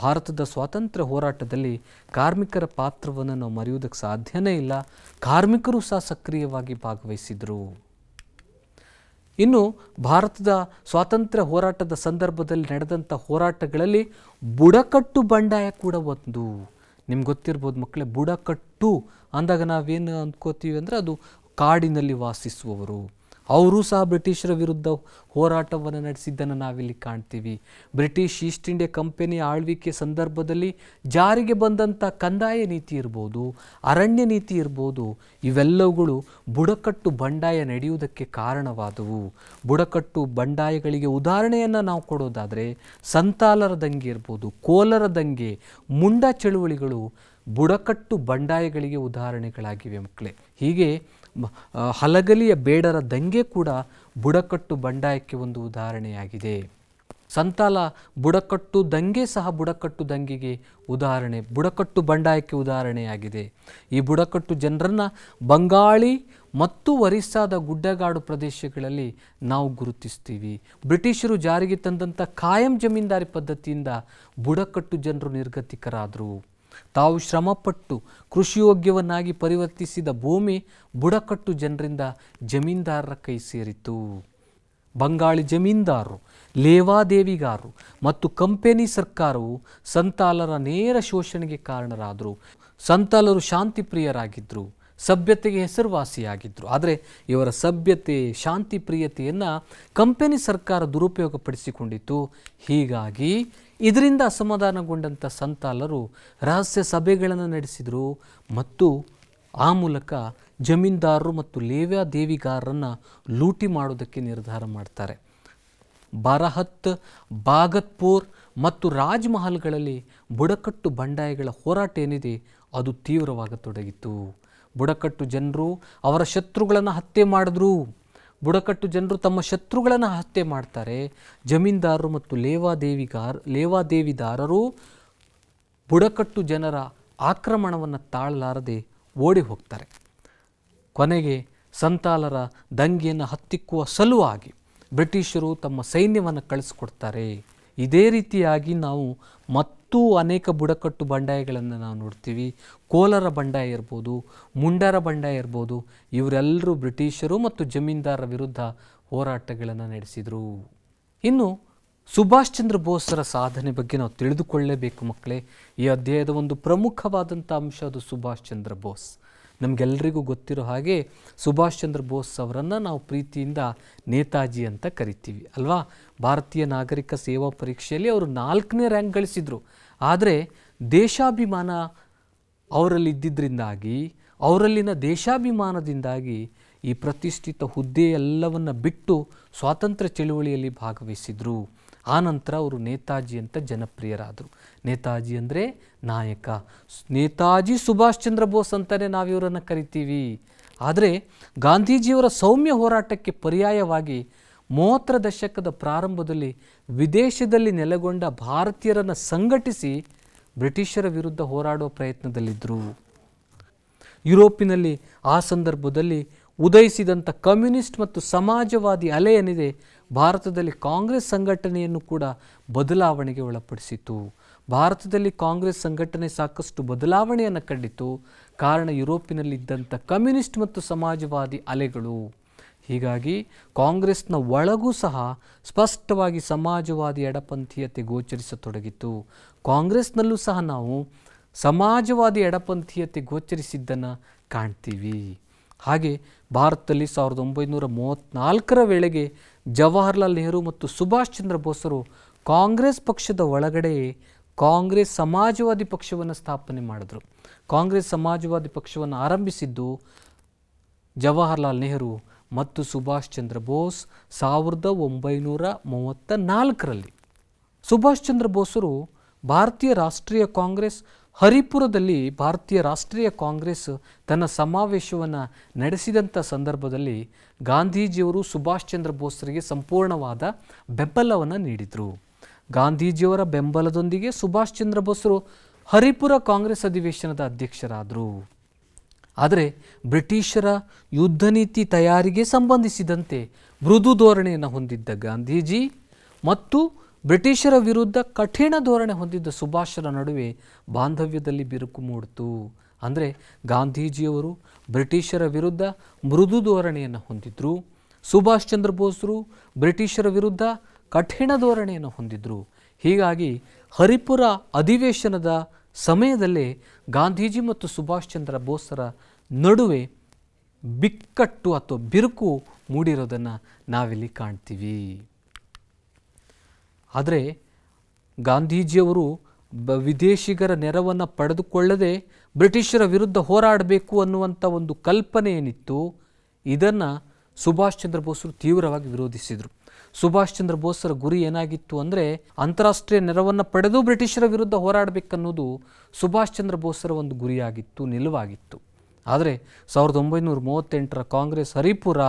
ಭಾರತದ ಸ್ವಾತಂತ್ರ್ಯ ಹೋರಾಟದಲ್ಲಿ ಕಾರ್ಮಿಕರ ಪಾತ್ರವನ್ನು ನಾವು ಮರೆಯುವುದಕ್ಕೆ ಸಾಧ್ಯನೇ ಇಲ್ಲ ಕಾರ್ಮಿಕರು ಸಹ ಸಕ್ರಿಯವಾಗಿ ಭಾಗವಹಿಸಿದರು ಇನ್ನು ಭಾರತದ ಸ್ವಾತಂತ್ರ್ಯ ಹೋರಾಟದ ಸಂದರ್ಭದಲ್ಲಿ ನಡೆದಂಥ ಹೋರಾಟಗಳಲ್ಲಿ ಬುಡಕಟ್ಟು ಬಂಡಾಯ ಕೂಡ ಒಂದು ನಿಮ್ಗೆ ಗೊತ್ತಿರ್ಬೋದು ಮಕ್ಕಳೇ ಬುಡಕಟ್ಟು ಅಂದಾಗ ನಾವೇನು ಅಂದ್ಕೋತೀವಿ ಅಂದರೆ ಅದು ಕಾಡಿನಲ್ಲಿ ವಾಸಿಸುವವರು ಅವರೂ ಸಹ ಬ್ರಿಟಿಷರ ವಿರುದ್ಧ ಹೋರಾಟವನ್ನು ನಡೆಸಿದ್ದನ್ನು ನಾವಿಲ್ಲಿ ಕಾಣ್ತೀವಿ ಬ್ರಿಟಿಷ್ ಈಸ್ಟ್ ಇಂಡಿಯಾ ಕಂಪನಿ ಆಳ್ವಿಕೆ ಸಂದರ್ಭದಲ್ಲಿ ಜಾರಿಗೆ ಬಂದಂಥ ಕಂದಾಯ ನೀತಿ ಇರ್ಬೋದು ಅರಣ್ಯ ನೀತಿ ಇರ್ಬೋದು ಇವೆಲ್ಲವುಗಳು ಬುಡಕಟ್ಟು ಬಂಡಾಯ ನಡೆಯುವುದಕ್ಕೆ ಕಾರಣವಾದವು ಬುಡಕಟ್ಟು ಬಂಡಾಯಗಳಿಗೆ ಉದಾಹರಣೆಯನ್ನು ನಾವು ಕೊಡೋದಾದರೆ ಸಂತಾಲರ ದಂಗೆ ಇರ್ಬೋದು ಕೋಲರ ದಂಗೆ ಮುಂಡ ಚಳುವಳಿಗಳು ಬುಡಕಟ್ಟು ಬಂಡಾಯಗಳಿಗೆ ಉದಾಹರಣೆಗಳಾಗಿವೆ ಮಕ್ಕಳೇ ಹೀಗೆ ಹಲಗಲಿಯ ಬೇಡರ ದಂಗೆ ಕೂಡ ಬುಡಕಟ್ಟು ಬಂಡಾಯಕ್ಕೆ ಒಂದು ಉದಾಹರಣೆಯಾಗಿದೆ ಸಂತಾಲ ಬುಡಕಟ್ಟು ದಂಗೆ ಸಹ ಬುಡಕಟ್ಟು ದಂಗೆಗೆ ಉದಾಹರಣೆ ಬುಡಕಟ್ಟು ಬಂಡಾಯಕ್ಕೆ ಉದಾಹರಣೆಯಾಗಿದೆ ಈ ಬುಡಕಟ್ಟು ಜನರನ್ನು ಬಂಗಾಳಿ ಮತ್ತು ಒರಿಸ್ಸಾದ ಗುಡ್ಡಗಾಡು ಪ್ರದೇಶಗಳಲ್ಲಿ ನಾವು ಗುರುತಿಸ್ತೀವಿ ಬ್ರಿಟಿಷರು ಜಾರಿಗೆ ತಂದಂಥ ಕಾಯಂ ಜಮೀನ್ದಾರಿ ಪದ್ಧತಿಯಿಂದ ಬುಡಕಟ್ಟು ಜನರು ನಿರ್ಗತಿಕರಾದರು ತಾವು ಶ್ರಮಪಟ್ಟು ಕೃಷಿಯೋಗ್ಯವನ್ನಾಗಿ ಪರಿವರ್ತಿಸಿದ ಭೂಮಿ ಬುಡಕಟ್ಟು ಜನರಿಂದ ಜಮೀನ್ದಾರರ ಕೈ ಸೇರಿತು ಬಂಗಾಳಿ ಜಮೀನ್ದಾರರು ಲೇವಾದೇವಿಗಾರರು ಮತ್ತು ಕಂಪೆನಿ ಸರ್ಕಾರವು ಸಂತಾಲರ ನೇರ ಶೋಷಣೆಗೆ ಕಾರಣರಾದರು ಸಂತಾಲರು ಶಾಂತಿಪ್ರಿಯರಾಗಿದ್ದರು ಸಭ್ಯತೆಗೆ ಹೆಸರುವಾಸಿಯಾಗಿದ್ದರು ಆದರೆ ಇವರ ಸಭ್ಯತೆ ಶಾಂತಿ ಪ್ರಿಯತೆಯನ್ನು ಕಂಪೆನಿ ಸರ್ಕಾರ ದುರುಪಯೋಗಪಡಿಸಿಕೊಂಡಿತು ಹೀಗಾಗಿ ಇದರಿಂದ ಅಸಮಾಧಾನಗೊಂಡಂಥ ಸಂತಾಲರು ರಹಸ್ಯ ಸಭೆಗಳನ್ನು ನಡೆಸಿದರು ಮತ್ತು ಆ ಮೂಲಕ ಜಮೀನ್ದಾರರು ಮತ್ತು ಲೇವ್ಯಾ ದೇವಿಗಾರರನ್ನು ಲೂಟಿ ಮಾಡೋದಕ್ಕೆ ನಿರ್ಧಾರ ಮಾಡ್ತಾರೆ ಬರಹತ್ ಬಾಗತ್ಪುರ್ ಮತ್ತು ರಾಜ್ಮಹಲ್ಗಳಲ್ಲಿ ಬುಡಕಟ್ಟು ಬಂಡಾಯಗಳ ಹೋರಾಟ ಏನಿದೆ ಅದು ತೀವ್ರವಾಗತೊಡಗಿತು ಬುಡಕಟ್ಟು ಜನರು ಅವರ ಶತ್ರುಗಳನ್ನು ಹತ್ಯೆ ಮಾಡಿದ್ರು ಬುಡಕಟ್ಟು ಜನರು ತಮ್ಮ ಶತ್ರುಗಳನ್ನು ಹತ್ಯೆ ಮಾಡ್ತಾರೆ ಜಮೀನ್ದಾರರು ಮತ್ತು ಲೇವಾದೇವಿಗಾರ್ ಲೇವಾದೇವಿದಾರರು ಬುಡಕಟ್ಟು ಜನರ ಆಕ್ರಮಣವನ್ನು ತಾಳಲಾರದೆ ಓಡಿ ಹೋಗ್ತಾರೆ ಕೊನೆಗೆ ಸಂತಾಲರ ದಂಗೆಯನ್ನು ಹತ್ತಿಕ್ಕುವ ಸಲುವಾಗಿ ಬ್ರಿಟಿಷರು ತಮ್ಮ ಸೈನ್ಯವನ್ನು ಕಳಿಸ್ಕೊಡ್ತಾರೆ ಇದೇ ರೀತಿಯಾಗಿ ನಾವು ಮತ್ತೆ ಇವತ್ತು ಅನೇಕ ಬುಡಕಟ್ಟು ಬಂಡಾಯಗಳನ್ನು ನಾವು ನೋಡ್ತೀವಿ ಕೋಲರ ಬಂಡಾಯ ಇರ್ಬೋದು ಮುಂಡರ ಬಂಡಾಯ ಇರ್ಬೋದು ಇವರೆಲ್ಲರೂ ಬ್ರಿಟಿಷರು ಮತ್ತು ಜಮೀನ್ದಾರರ ವಿರುದ್ಧ ಹೋರಾಟಗಳನ್ನು ನಡೆಸಿದರು ಇನ್ನು ಸುಭಾಷ್ ಚಂದ್ರ ಬೋಸ್ರ ಸಾಧನೆ ಬಗ್ಗೆ ನಾವು ತಿಳಿದುಕೊಳ್ಳಲೇಬೇಕು ಮಕ್ಕಳೇ ಈ ಅಧ್ಯಾಯದ ಒಂದು ಪ್ರಮುಖವಾದಂಥ ಅಂಶ ಅದು ಸುಭಾಷ್ ಚಂದ್ರ ಬೋಸ್ ನಮಗೆಲ್ಲರಿಗೂ ಗೊತ್ತಿರೋ ಹಾಗೆ ಸುಭಾಷ್ ಚಂದ್ರ ಬೋಸ್ ಅವರನ್ನು ನಾವು ಪ್ರೀತಿಯಿಂದ ನೇತಾಜಿ ಅಂತ ಕರಿತೀವಿ ಅಲ್ವಾ ಭಾರತೀಯ ನಾಗರಿಕ ಸೇವಾ ಪರೀಕ್ಷೆಯಲ್ಲಿ ಅವರು ನಾಲ್ಕನೇ ರ್ಯಾಂಕ್ ಗಳಿಸಿದರು ಆದರೆ ದೇಶಾಭಿಮಾನ ಅವರಲ್ಲಿ ಇದ್ದಿದ್ದರಿಂದಾಗಿ ಅವರಲ್ಲಿನ ದೇಶಾಭಿಮಾನದಿಂದಾಗಿ ಈ ಪ್ರತಿಷ್ಠಿತ ಹುದ್ದೆ ಬಿಟ್ಟು ಸ್ವಾತಂತ್ರ್ಯ ಚಳುವಳಿಯಲ್ಲಿ ಭಾಗವಹಿಸಿದರು ಆ ನಂತರ ಅವರು ನೇತಾಜಿ ಅಂತ ಜನಪ್ರಿಯರಾದರು ನೇತಾಜಿ ಅಂದರೆ ನಾಯಕ ನೇತಾಜಿ ಸುಭಾಷ್ ಚಂದ್ರ ಬೋಸ್ ಅಂತಲೇ ನಾವಿವರನ್ನು ಕರಿತೀವಿ ಆದರೆ ಗಾಂಧೀಜಿಯವರ ಸೌಮ್ಯ ಹೋರಾಟಕ್ಕೆ ಪರ್ಯಾಯವಾಗಿ ಮೂವತ್ತರ ದಶಕದ ಪ್ರಾರಂಭದಲ್ಲಿ ವಿದೇಶದಲ್ಲಿ ನೆಲೆಗೊಂಡ ಭಾರತೀಯರನ್ನು ಸಂಘಟಿಸಿ ಬ್ರಿಟಿಷರ ವಿರುದ್ಧ ಹೋರಾಡುವ ಪ್ರಯತ್ನದಲ್ಲಿದ್ದರು ಯುರೋಪಿನಲ್ಲಿ ಆ ಸಂದರ್ಭದಲ್ಲಿ ಉದಯಿಸಿದಂಥ ಕಮ್ಯುನಿಸ್ಟ್ ಮತ್ತು ಸಮಾಜವಾದಿ ಅಲೆ ಏನಿದೆ ಭಾರತದಲ್ಲಿ ಕಾಂಗ್ರೆಸ್ ಸಂಘಟನೆಯನ್ನು ಕೂಡ ಬದಲಾವಣೆಗೆ ಒಳಪಡಿಸಿತು ಭಾರತದಲ್ಲಿ ಕಾಂಗ್ರೆಸ್ ಸಂಘಟನೆ ಸಾಕಷ್ಟು ಬದಲಾವಣೆಯನ್ನು ಕಂಡಿತು ಕಾರಣ ಯುರೋಪಿನಲ್ಲಿದ್ದಂಥ ಕಮ್ಯುನಿಸ್ಟ್ ಮತ್ತು ಸಮಾಜವಾದಿ ಅಲೆಗಳು ಹೀಗಾಗಿ ಕಾಂಗ್ರೆಸ್ನ ಒಳಗೂ ಸಹ ಸ್ಪಷ್ಟವಾಗಿ ಸಮಾಜವಾದಿ ಎಡಪಂಥೀಯತೆ ಗೋಚರಿಸತೊಡಗಿತು ಕಾಂಗ್ರೆಸ್ನಲ್ಲೂ ಸಹ ನಾವು ಸಮಾಜವಾದಿ ಎಡಪಂಥೀಯತೆ ಗೋಚರಿಸಿದ್ದನ್ನು ಕಾಣ್ತೀವಿ ಹಾಗೆ ಭಾರತದಲ್ಲಿ ಸಾವಿರದ ಒಂಬೈನೂರ ಮೂವತ್ತ್ನಾಲ್ಕರ ವೇಳೆಗೆ ಜವಾಹರ್ಲಾಲ್ ನೆಹರು ಮತ್ತು ಸುಭಾಷ್ ಚಂದ್ರ ಬೋಸರು ಕಾಂಗ್ರೆಸ್ ಪಕ್ಷದ ಒಳಗಡೆ ಕಾಂಗ್ರೆಸ್ ಸಮಾಜವಾದಿ ಪಕ್ಷವನ್ನು ಸ್ಥಾಪನೆ ಮಾಡಿದರು ಕಾಂಗ್ರೆಸ್ ಸಮಾಜವಾದಿ ಪಕ್ಷವನ್ನು ಆರಂಭಿಸಿದ್ದು ಜವಾಹರ್ಲಾಲ್ ನೆಹರು ಮತ್ತು ಸುಭಾಷ್ ಚಂದ್ರ ಬೋಸ್ ಸಾವಿರದ ಒಂಬೈನೂರ ಮೂವತ್ತ ನಾಲ್ಕರಲ್ಲಿ ಸುಭಾಷ್ ಚಂದ್ರ ಬೋಸರು ಭಾರತೀಯ ರಾಷ್ಟ್ರೀಯ ಕಾಂಗ್ರೆಸ್ ಹರಿಪುರದಲ್ಲಿ ಭಾರತೀಯ ರಾಷ್ಟ್ರೀಯ ಕಾಂಗ್ರೆಸ್ ತನ್ನ ಸಮಾವೇಶವನ್ನು ನಡೆಸಿದಂಥ ಸಂದರ್ಭದಲ್ಲಿ ಗಾಂಧೀಜಿಯವರು ಸುಭಾಷ್ ಚಂದ್ರ ಬೋಸ್ರಿಗೆ ಸಂಪೂರ್ಣವಾದ ಬೆಂಬಲವನ್ನು ನೀಡಿದರು ಗಾಂಧೀಜಿಯವರ ಬೆಂಬಲದೊಂದಿಗೆ ಸುಭಾಷ್ ಚಂದ್ರ ಬೋಸ್ರು ಹರಿಪುರ ಕಾಂಗ್ರೆಸ್ ಅಧಿವೇಶನದ ಅಧ್ಯಕ್ಷರಾದರು ಆದರೆ ಬ್ರಿಟಿಷರ ಯುದ್ಧ ನೀತಿ ತಯಾರಿಗೆ ಸಂಬಂಧಿಸಿದಂತೆ ಮೃದು ಧೋರಣೆಯನ್ನು ಹೊಂದಿದ್ದ ಗಾಂಧೀಜಿ ಮತ್ತು ಬ್ರಿಟಿಷರ ವಿರುದ್ಧ ಕಠಿಣ ಧೋರಣೆ ಹೊಂದಿದ್ದ ಸುಭಾಷರ ನಡುವೆ ಬಾಂಧವ್ಯದಲ್ಲಿ ಬಿರುಕು ಮೂಡಿತು ಅಂದರೆ ಗಾಂಧೀಜಿಯವರು ಬ್ರಿಟಿಷರ ವಿರುದ್ಧ ಮೃದು ಧೋರಣೆಯನ್ನು ಹೊಂದಿದ್ದರು ಸುಭಾಷ್ ಚಂದ್ರ ಬೋಸ್ರು ಬ್ರಿಟಿಷರ ವಿರುದ್ಧ ಕಠಿಣ ಧೋರಣೆಯನ್ನು ಹೊಂದಿದ್ದರು ಹೀಗಾಗಿ ಹರಿಪುರ ಅಧಿವೇಶನದ ಸಮಯದಲ್ಲೇ ಗಾಂಧೀಜಿ ಮತ್ತು ಸುಭಾಷ್ ಚಂದ್ರ ಬೋಸರ ನಡುವೆ ಬಿಕ್ಕಟ್ಟು ಅಥವಾ ಬಿರುಕು ಮೂಡಿರೋದನ್ನು ನಾವಿಲ್ಲಿ ಕಾಣ್ತೀವಿ ಆದರೆ ಗಾಂಧೀಜಿಯವರು ಬ ವಿದೇಶಿಗರ ನೆರವನ್ನು ಪಡೆದುಕೊಳ್ಳದೆ ಬ್ರಿಟಿಷರ ವಿರುದ್ಧ ಹೋರಾಡಬೇಕು ಅನ್ನುವಂಥ ಒಂದು ಕಲ್ಪನೆ ಏನಿತ್ತು ಇದನ್ನು ಸುಭಾಷ್ ಚಂದ್ರ ಬೋಸರು ತೀವ್ರವಾಗಿ ವಿರೋಧಿಸಿದರು ಸುಭಾಷ್ ಚಂದ್ರ ಬೋಸರ ಗುರಿ ಏನಾಗಿತ್ತು ಅಂದರೆ ಅಂತಾರಾಷ್ಟ್ರೀಯ ನೆರವನ್ನು ಪಡೆದು ಬ್ರಿಟಿಷರ ವಿರುದ್ಧ ಹೋರಾಡಬೇಕನ್ನೋದು ಸುಭಾಷ್ ಚಂದ್ರ ಬೋಸರ ಒಂದು ಗುರಿಯಾಗಿತ್ತು ನಿಲುವಾಗಿತ್ತು ಆದರೆ ಸಾವಿರದ ಒಂಬೈನೂರ ಮೂವತ್ತೆಂಟರ ಕಾಂಗ್ರೆಸ್ ಹರಿಪುರ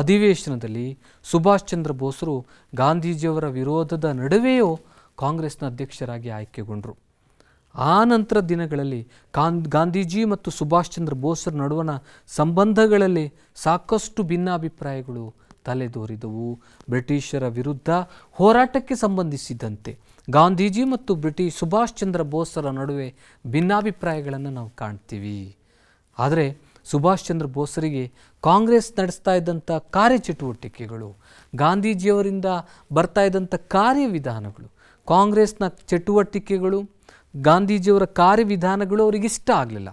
ಅಧಿವೇಶನದಲ್ಲಿ ಸುಭಾಷ್ ಚಂದ್ರ ಬೋಸರು ಗಾಂಧೀಜಿಯವರ ವಿರೋಧದ ನಡುವೆಯೂ ಕಾಂಗ್ರೆಸ್ನ ಅಧ್ಯಕ್ಷರಾಗಿ ಆಯ್ಕೆಗೊಂಡರು ಆ ನಂತರ ದಿನಗಳಲ್ಲಿ ಕಾನ್ ಗಾಂಧೀಜಿ ಮತ್ತು ಸುಭಾಷ್ ಚಂದ್ರ ಬೋಸ್ರ ನಡುವಣ ಸಂಬಂಧಗಳಲ್ಲಿ ಸಾಕಷ್ಟು ಭಿನ್ನಾಭಿಪ್ರಾಯಗಳು ತಲೆದೋರಿದವು ಬ್ರಿಟಿಷರ ವಿರುದ್ಧ ಹೋರಾಟಕ್ಕೆ ಸಂಬಂಧಿಸಿದಂತೆ ಗಾಂಧೀಜಿ ಮತ್ತು ಬ್ರಿಟಿಷ್ ಸುಭಾಷ್ ಚಂದ್ರ ಬೋಸ್ರ ನಡುವೆ ಭಿನ್ನಾಭಿಪ್ರಾಯಗಳನ್ನು ನಾವು ಕಾಣ್ತೀವಿ ಆದರೆ ಸುಭಾಷ್ ಚಂದ್ರ ಬೋಸರಿಗೆ ಕಾಂಗ್ರೆಸ್ ನಡೆಸ್ತಾ ಇದ್ದಂಥ ಕಾರ್ಯಚಟುವಟಿಕೆಗಳು ಗಾಂಧೀಜಿಯವರಿಂದ ಬರ್ತಾ ಇದ್ದಂಥ ಕಾರ್ಯವಿಧಾನಗಳು ಕಾಂಗ್ರೆಸ್ನ ಚಟುವಟಿಕೆಗಳು ಗಾಂಧೀಜಿಯವರ ಕಾರ್ಯವಿಧಾನಗಳು ಅವರಿಗೆ ಇಷ್ಟ ಆಗಲಿಲ್ಲ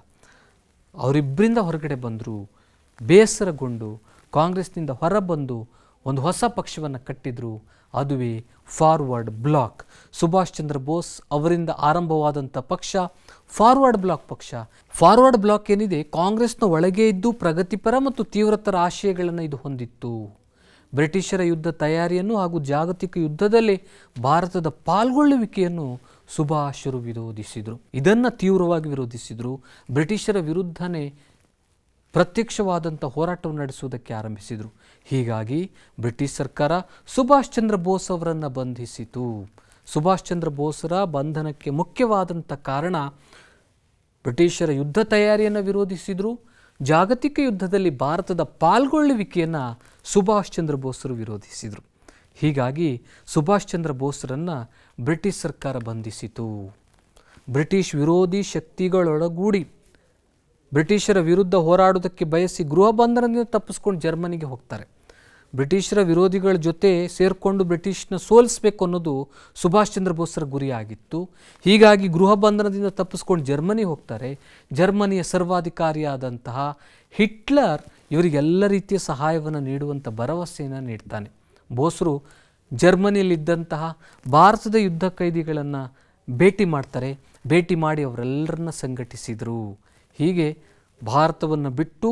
ಅವರಿಬ್ಬರಿಂದ ಹೊರಗಡೆ ಬಂದರು ಬೇಸರಗೊಂಡು ಕಾಂಗ್ರೆಸ್ನಿಂದ ಹೊರಬಂದು ಒಂದು ಹೊಸ ಪಕ್ಷವನ್ನು ಕಟ್ಟಿದರು ಅದುವೇ ಫಾರ್ವರ್ಡ್ ಬ್ಲಾಕ್ ಸುಭಾಷ್ ಚಂದ್ರ ಬೋಸ್ ಅವರಿಂದ ಆರಂಭವಾದಂಥ ಪಕ್ಷ ಫಾರ್ವರ್ಡ್ ಬ್ಲಾಕ್ ಪಕ್ಷ ಫಾರ್ವರ್ಡ್ ಬ್ಲಾಕ್ ಏನಿದೆ ಕಾಂಗ್ರೆಸ್ನ ಒಳಗೆ ಇದ್ದು ಪ್ರಗತಿಪರ ಮತ್ತು ತೀವ್ರತರ ಆಶಯಗಳನ್ನು ಇದು ಹೊಂದಿತ್ತು ಬ್ರಿಟಿಷರ ಯುದ್ಧ ತಯಾರಿಯನ್ನು ಹಾಗೂ ಜಾಗತಿಕ ಯುದ್ಧದಲ್ಲಿ ಭಾರತದ ಪಾಲ್ಗೊಳ್ಳುವಿಕೆಯನ್ನು ಸುಭಾಷರು ವಿರೋಧಿಸಿದರು ಇದನ್ನು ತೀವ್ರವಾಗಿ ವಿರೋಧಿಸಿದರು ಬ್ರಿಟಿಷರ ವಿರುದ್ಧನೇ ಪ್ರತ್ಯಕ್ಷವಾದಂಥ ಹೋರಾಟವನ್ನು ನಡೆಸುವುದಕ್ಕೆ ಆರಂಭಿಸಿದರು ಹೀಗಾಗಿ ಬ್ರಿಟಿಷ್ ಸರ್ಕಾರ ಸುಭಾಷ್ ಚಂದ್ರ ಬೋಸ್ ಅವರನ್ನು ಬಂಧಿಸಿತು ಸುಭಾಷ್ ಚಂದ್ರ ಬೋಸ್ರ ಬಂಧನಕ್ಕೆ ಮುಖ್ಯವಾದಂಥ ಕಾರಣ ಬ್ರಿಟಿಷರ ಯುದ್ಧ ತಯಾರಿಯನ್ನು ವಿರೋಧಿಸಿದರು ಜಾಗತಿಕ ಯುದ್ಧದಲ್ಲಿ ಭಾರತದ ಪಾಲ್ಗೊಳ್ಳುವಿಕೆಯನ್ನು ಸುಭಾಷ್ ಚಂದ್ರ ಬೋಸರು ವಿರೋಧಿಸಿದರು ಹೀಗಾಗಿ ಸುಭಾಷ್ ಚಂದ್ರ ಬೋಸ್ರನ್ನು ಬ್ರಿಟಿಷ್ ಸರ್ಕಾರ ಬಂಧಿಸಿತು ಬ್ರಿಟಿಷ್ ವಿರೋಧಿ ಶಕ್ತಿಗಳೊಳಗೂಡಿ ಬ್ರಿಟಿಷರ ವಿರುದ್ಧ ಹೋರಾಡೋದಕ್ಕೆ ಬಯಸಿ ಗೃಹ ಬಂಧನದಿಂದ ತಪ್ಪಿಸ್ಕೊಂಡು ಜರ್ಮನಿಗೆ ಹೋಗ್ತಾರೆ ಬ್ರಿಟಿಷರ ವಿರೋಧಿಗಳ ಜೊತೆ ಸೇರಿಕೊಂಡು ಬ್ರಿಟಿಷ್ನ ಸೋಲಿಸಬೇಕು ಅನ್ನೋದು ಸುಭಾಷ್ ಚಂದ್ರ ಬೋಸ್ರ ಗುರಿಯಾಗಿತ್ತು ಹೀಗಾಗಿ ಗೃಹ ಬಂಧನದಿಂದ ತಪ್ಪಿಸ್ಕೊಂಡು ಜರ್ಮನಿ ಹೋಗ್ತಾರೆ ಜರ್ಮನಿಯ ಸರ್ವಾಧಿಕಾರಿಯಾದಂತಹ ಹಿಟ್ಲರ್ ಇವರಿಗೆಲ್ಲ ರೀತಿಯ ಸಹಾಯವನ್ನು ನೀಡುವಂಥ ಭರವಸೆಯನ್ನು ನೀಡ್ತಾನೆ ಬೋಸ್ರು ಜರ್ಮನಿಯಲ್ಲಿದ್ದಂತಹ ಭಾರತದ ಯುದ್ಧ ಕೈದಿಗಳನ್ನು ಭೇಟಿ ಮಾಡ್ತಾರೆ ಭೇಟಿ ಮಾಡಿ ಅವರೆಲ್ಲರನ್ನ ಸಂಘಟಿಸಿದರು ಹೀಗೆ ಭಾರತವನ್ನು ಬಿಟ್ಟು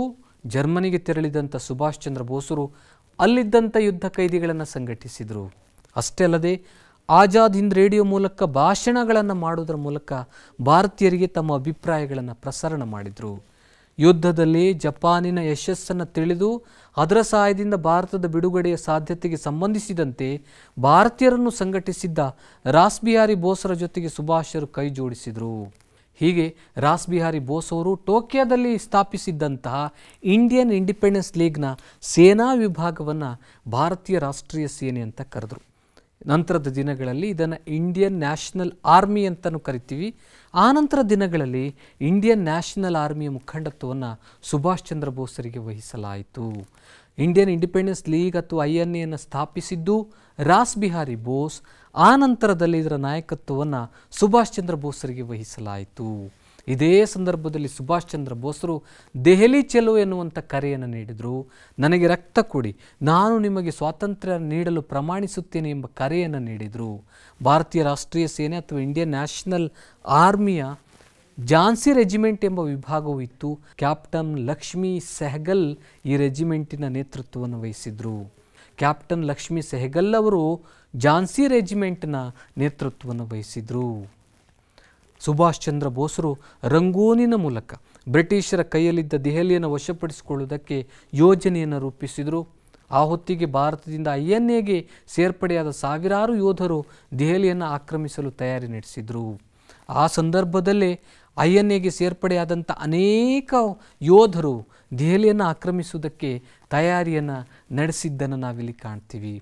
ಜರ್ಮನಿಗೆ ತೆರಳಿದಂಥ ಸುಭಾಷ್ ಚಂದ್ರ ಬೋಸರು ಅಲ್ಲಿದ್ದಂಥ ಯುದ್ಧ ಕೈದಿಗಳನ್ನು ಸಂಘಟಿಸಿದರು ಅಷ್ಟೇ ಅಲ್ಲದೆ ಆಜಾದ್ ಹಿಂದ್ ರೇಡಿಯೋ ಮೂಲಕ ಭಾಷಣಗಳನ್ನು ಮಾಡುವುದರ ಮೂಲಕ ಭಾರತೀಯರಿಗೆ ತಮ್ಮ ಅಭಿಪ್ರಾಯಗಳನ್ನು ಪ್ರಸರಣ ಮಾಡಿದರು ಯುದ್ಧದಲ್ಲಿ ಜಪಾನಿನ ಯಶಸ್ಸನ್ನು ತಿಳಿದು ಅದರ ಸಹಾಯದಿಂದ ಭಾರತದ ಬಿಡುಗಡೆಯ ಸಾಧ್ಯತೆಗೆ ಸಂಬಂಧಿಸಿದಂತೆ ಭಾರತೀಯರನ್ನು ಸಂಘಟಿಸಿದ್ದ ರಾಸ್ ಬೋಸರ ಜೊತೆಗೆ ಸುಭಾಷರು ಕೈ ಜೋಡಿಸಿದರು ಹೀಗೆ ರಾಸ್ ಬಿಹಾರಿ ಬೋಸ್ ಅವರು ಟೋಕಿಯೋದಲ್ಲಿ ಸ್ಥಾಪಿಸಿದ್ದಂತಹ ಇಂಡಿಯನ್ ಇಂಡಿಪೆಂಡೆನ್ಸ್ ಲೀಗ್ನ ಸೇನಾ ವಿಭಾಗವನ್ನು ಭಾರತೀಯ ರಾಷ್ಟ್ರೀಯ ಸೇನೆ ಅಂತ ಕರೆದರು ನಂತರದ ದಿನಗಳಲ್ಲಿ ಇದನ್ನು ಇಂಡಿಯನ್ ನ್ಯಾಷನಲ್ ಆರ್ಮಿ ಅಂತಲೂ ಕರಿತೀವಿ ನಂತರ ದಿನಗಳಲ್ಲಿ ಇಂಡಿಯನ್ ನ್ಯಾಷನಲ್ ಆರ್ಮಿಯ ಮುಖಂಡತ್ವವನ್ನು ಸುಭಾಷ್ ಚಂದ್ರ ಬೋಸರಿಗೆ ವಹಿಸಲಾಯಿತು ಇಂಡಿಯನ್ ಇಂಡಿಪೆಂಡೆನ್ಸ್ ಲೀಗ್ ಅಥವಾ ಐ ಎನ್ ಎನ್ನು ಸ್ಥಾಪಿಸಿದ್ದು ರಾಸ್ ಬಿಹಾರಿ ಬೋಸ್ ಆ ನಂತರದಲ್ಲಿ ಇದರ ನಾಯಕತ್ವವನ್ನು ಸುಭಾಷ್ ಚಂದ್ರ ಬೋಸರಿಗೆ ವಹಿಸಲಾಯಿತು ಇದೇ ಸಂದರ್ಭದಲ್ಲಿ ಸುಭಾಷ್ ಚಂದ್ರ ಬೋಸರು ದೆಹಲಿ ಚೆಲು ಎನ್ನುವಂಥ ಕರೆಯನ್ನು ನೀಡಿದರು ನನಗೆ ರಕ್ತ ಕೊಡಿ ನಾನು ನಿಮಗೆ ಸ್ವಾತಂತ್ರ್ಯ ನೀಡಲು ಪ್ರಮಾಣಿಸುತ್ತೇನೆ ಎಂಬ ಕರೆಯನ್ನು ನೀಡಿದರು ಭಾರತೀಯ ರಾಷ್ಟ್ರೀಯ ಸೇನೆ ಅಥವಾ ಇಂಡಿಯನ್ ನ್ಯಾಷನಲ್ ಆರ್ಮಿಯ ಝಾನ್ಸಿ ರೆಜಿಮೆಂಟ್ ಎಂಬ ವಿಭಾಗವೂ ಇತ್ತು ಕ್ಯಾಪ್ಟನ್ ಲಕ್ಷ್ಮೀ ಸೆಹಗಲ್ ಈ ರೆಜಿಮೆಂಟಿನ ನೇತೃತ್ವವನ್ನು ವಹಿಸಿದರು ಕ್ಯಾಪ್ಟನ್ ಲಕ್ಷ್ಮಿ ಸೆಹಗಲ್ ಅವರು ಝಾನ್ಸಿ ರೆಜಿಮೆಂಟ್ನ ನೇತೃತ್ವವನ್ನು ವಹಿಸಿದರು ಸುಭಾಷ್ ಚಂದ್ರ ಬೋಸರು ರಂಗೋನಿನ ಮೂಲಕ ಬ್ರಿಟಿಷರ ಕೈಯಲ್ಲಿದ್ದ ದೆಹಲಿಯನ್ನು ವಶಪಡಿಸಿಕೊಳ್ಳುವುದಕ್ಕೆ ಯೋಜನೆಯನ್ನು ರೂಪಿಸಿದರು ಆ ಹೊತ್ತಿಗೆ ಭಾರತದಿಂದ ಐ ಎನ್ ಎಗೆ ಸೇರ್ಪಡೆಯಾದ ಸಾವಿರಾರು ಯೋಧರು ದೆಹಲಿಯನ್ನು ಆಕ್ರಮಿಸಲು ತಯಾರಿ ನಡೆಸಿದರು ಆ ಸಂದರ್ಭದಲ್ಲೇ ಐ ಎನ್ ಎಗೆ ಸೇರ್ಪಡೆಯಾದಂಥ ಅನೇಕ ಯೋಧರು ದೆಹಲಿಯನ್ನು ಆಕ್ರಮಿಸುವುದಕ್ಕೆ ತಯಾರಿಯನ್ನು ನಡೆಸಿದ್ದನ್ನು ನಾವಿಲ್ಲಿ ಕಾಣ್ತೀವಿ